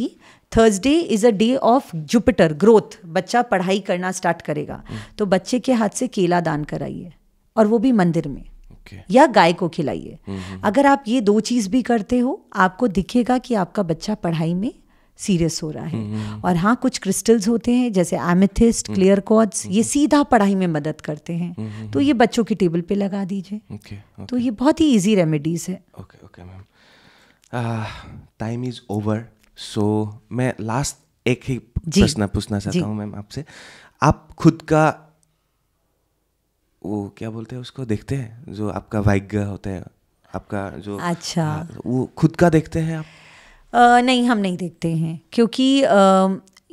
Thursday is a day of Jupiter growth बच्चा पढ़ाई करना स्टार्ट करेगा हम्म। तो बच्चे के हाथ से केला दान कराइए और वो भी मंदिर में okay. या गाय को खिलाइए हम्म, अगर आप ये दो चीज भी करते हो आपको दिखेगा कि आपका बच्चा पढ़ाई में सीरियस हो रहा है हम्म, हम्म। और हाँ कुछ क्रिस्टल्स होते हैं जैसे एमिथिस्ट क्लियर कॉड्स ये हम्म। सीधा पढ़ाई में मदद करते हैं तो ये बच्चों की टेबल पे लगा दीजिए तो ये बहुत ही इजी रेमेडीज है okay okay ma'am time is over so मैं लास्ट एक ही प्रश्न पूछना चाहता हूँ मैम आपसे आप खुद का वो क्या बोलते हैं उसको देखते हैं जो आपका वाइग होता है आपका जो अच्छा वो खुद का देखते हैं आप नहीं हम नहीं देखते हैं क्योंकि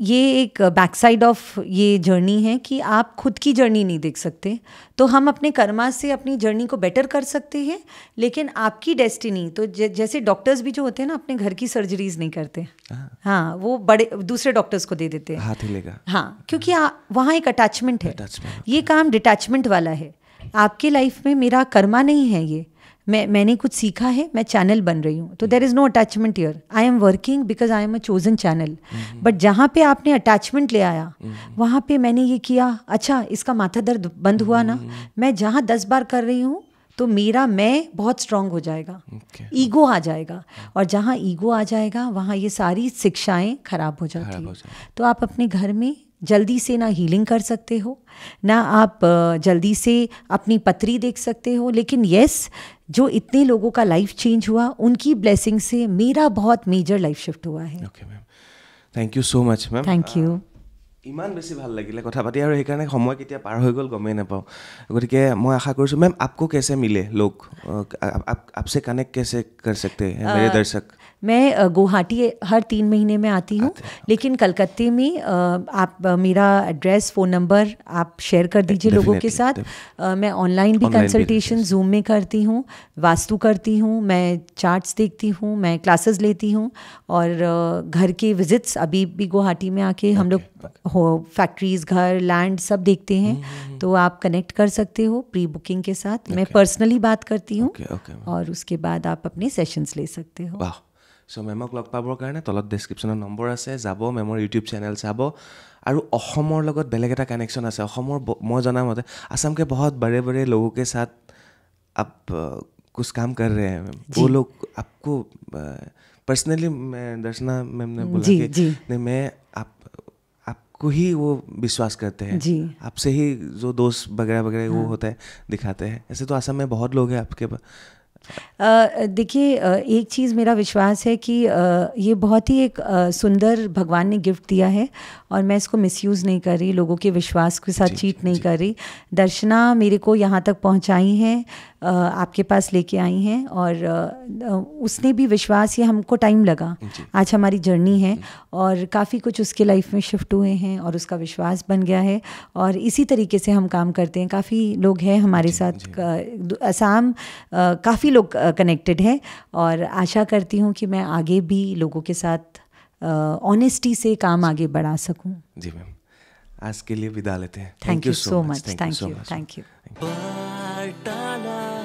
ये एक बैक साइड ऑफ ये जर्नी है कि आप खुद की जर्नी नहीं देख सकते तो हम अपने कर्मा से अपनी जर्नी को बेटर कर सकते हैं लेकिन आपकी डेस्टिनी तो जैसे डॉक्टर्स भी जो होते हैं ना अपने घर की सर्जरीज नहीं करते हाँ।, हाँ वो बड़े दूसरे डॉक्टर्स को दे देते हैं हाथ लेगा हाँ क्योंकि वहाँ एक अटैचमेंट है ये काम डिटैचमेंट वाला है आपके लाइफ में मेरा कर्मा नहीं है ये मैं मैंने कुछ सीखा है मैं चैनल बन रही हूँ तो there is no attachment here I am working because I am a chosen channel but जहाँ पे आपने अटैचमेंट ले आया mm-hmm. वहाँ पे मैंने ये किया अच्छा इसका माथा दर्द बंद हुआ ना mm-hmm. मैं जहाँ दस बार कर रही हूँ तो मेरा मैं बहुत स्ट्रांग हो जाएगा ईगो okay. आ जाएगा और जहाँ ईगो आ जाएगा वहाँ ये सारी शिक्षाएँ खराब हो जाती हैं तो आप अपने घर में जल्दी से ना हीलिंग कर सकते हो ना आप जल्दी से अपनी पत्री देख सकते हो लेकिन यस जो इतने लोगों का लाइफ चेंज हुआ उनकी ब्लेसिंग से मेरा बहुत मेजर लाइफ शिफ्ट हुआ है okay ma'am thank you so much ma'am thank you ईमान बसी ভাল লাগিলে কথা পাতি আর এইখানে সময় কেতিয়া পার হই গল গমেনা পাও গদিকে মই আশা কৰিছো ম্যাম আপক কেসে মিলে লোক আপ আপসে কানেক্ট কেসে কৰকতে মইৰ দৰ্শক मैं गुवाहाटी हर तीन महीने में आती हूँ लेकिन कलकत्ते में आप मेरा एड्रेस फ़ोन नंबर आप शेयर कर दीजिए लोगों के साथ मैं ऑनलाइन भी कंसल्टेशन जूम में करती हूँ वास्तु करती हूँ मैं चार्ट्स देखती हूँ मैं क्लासेस लेती हूँ और घर के विजिट्स अभी भी गुवाहाटी में आके हम लोग हो फैक्ट्रीज घर लैंड सब देखते हैं हम्म, हम्म, हम्म। तो आप कनेक्ट कर सकते हो प्री बुकिंग के साथ मैं पर्सनली बात करती हूँ और उसके बाद आप अपने सेशंस ले सकते हो वाह চ' মেমক লগ পাবৰ কাৰণে তলত ডেছক্ৰিপশ্যনত নম্বৰ আছে যাব মেমৰ ইউটিউব চেনেল চাব আৰু অসমৰ লগত বেলেগ এটা কানেকশ্যন আছে অসমৰ মই জনামতে আছামকে বহুত বাৰে বাৰে লোককে চাত আপ कुछ काम कर रहे हैं वो लोग आपको पर्सनली मैं दर्शना मैम ने बोला जी, कि जी. नहीं मैं आप आपको ही वो विश्वास करते हैं जी आपसे ही जो दोस्त वगैरह वगैरह हाँ. वो होता है दिखाते हैं ऐसे तो आसाम में बहुत लोग हैं आपके देखिए एक चीज़ मेरा विश्वास है कि ये बहुत ही एक सुंदर भगवान ने गिफ्ट दिया है और मैं इसको मिसयूज़ नहीं कर रही लोगों के विश्वास के साथ चीट नहीं कर रही दर्शना मेरे को यहाँ तक पहुँचाई हैं आपके पास लेके आई हैं और उसने भी विश्वास ये हमको टाइम लगा आज हमारी जर्नी है और काफ़ी कुछ उसके लाइफ में शिफ्ट हुए हैं और उसका विश्वास बन गया है और इसी तरीके से हम काम करते हैं काफ़ी लोग हैं हमारे साथ असम काफ़ी लोग कनेक्टेड हैं और आशा करती हूँ कि मैं आगे भी लोगों के साथ ऑनेस्टी से काम आगे बढ़ा सकूं जी मैम आज के लिए विदा लेते हैं thank you so much thank you thank you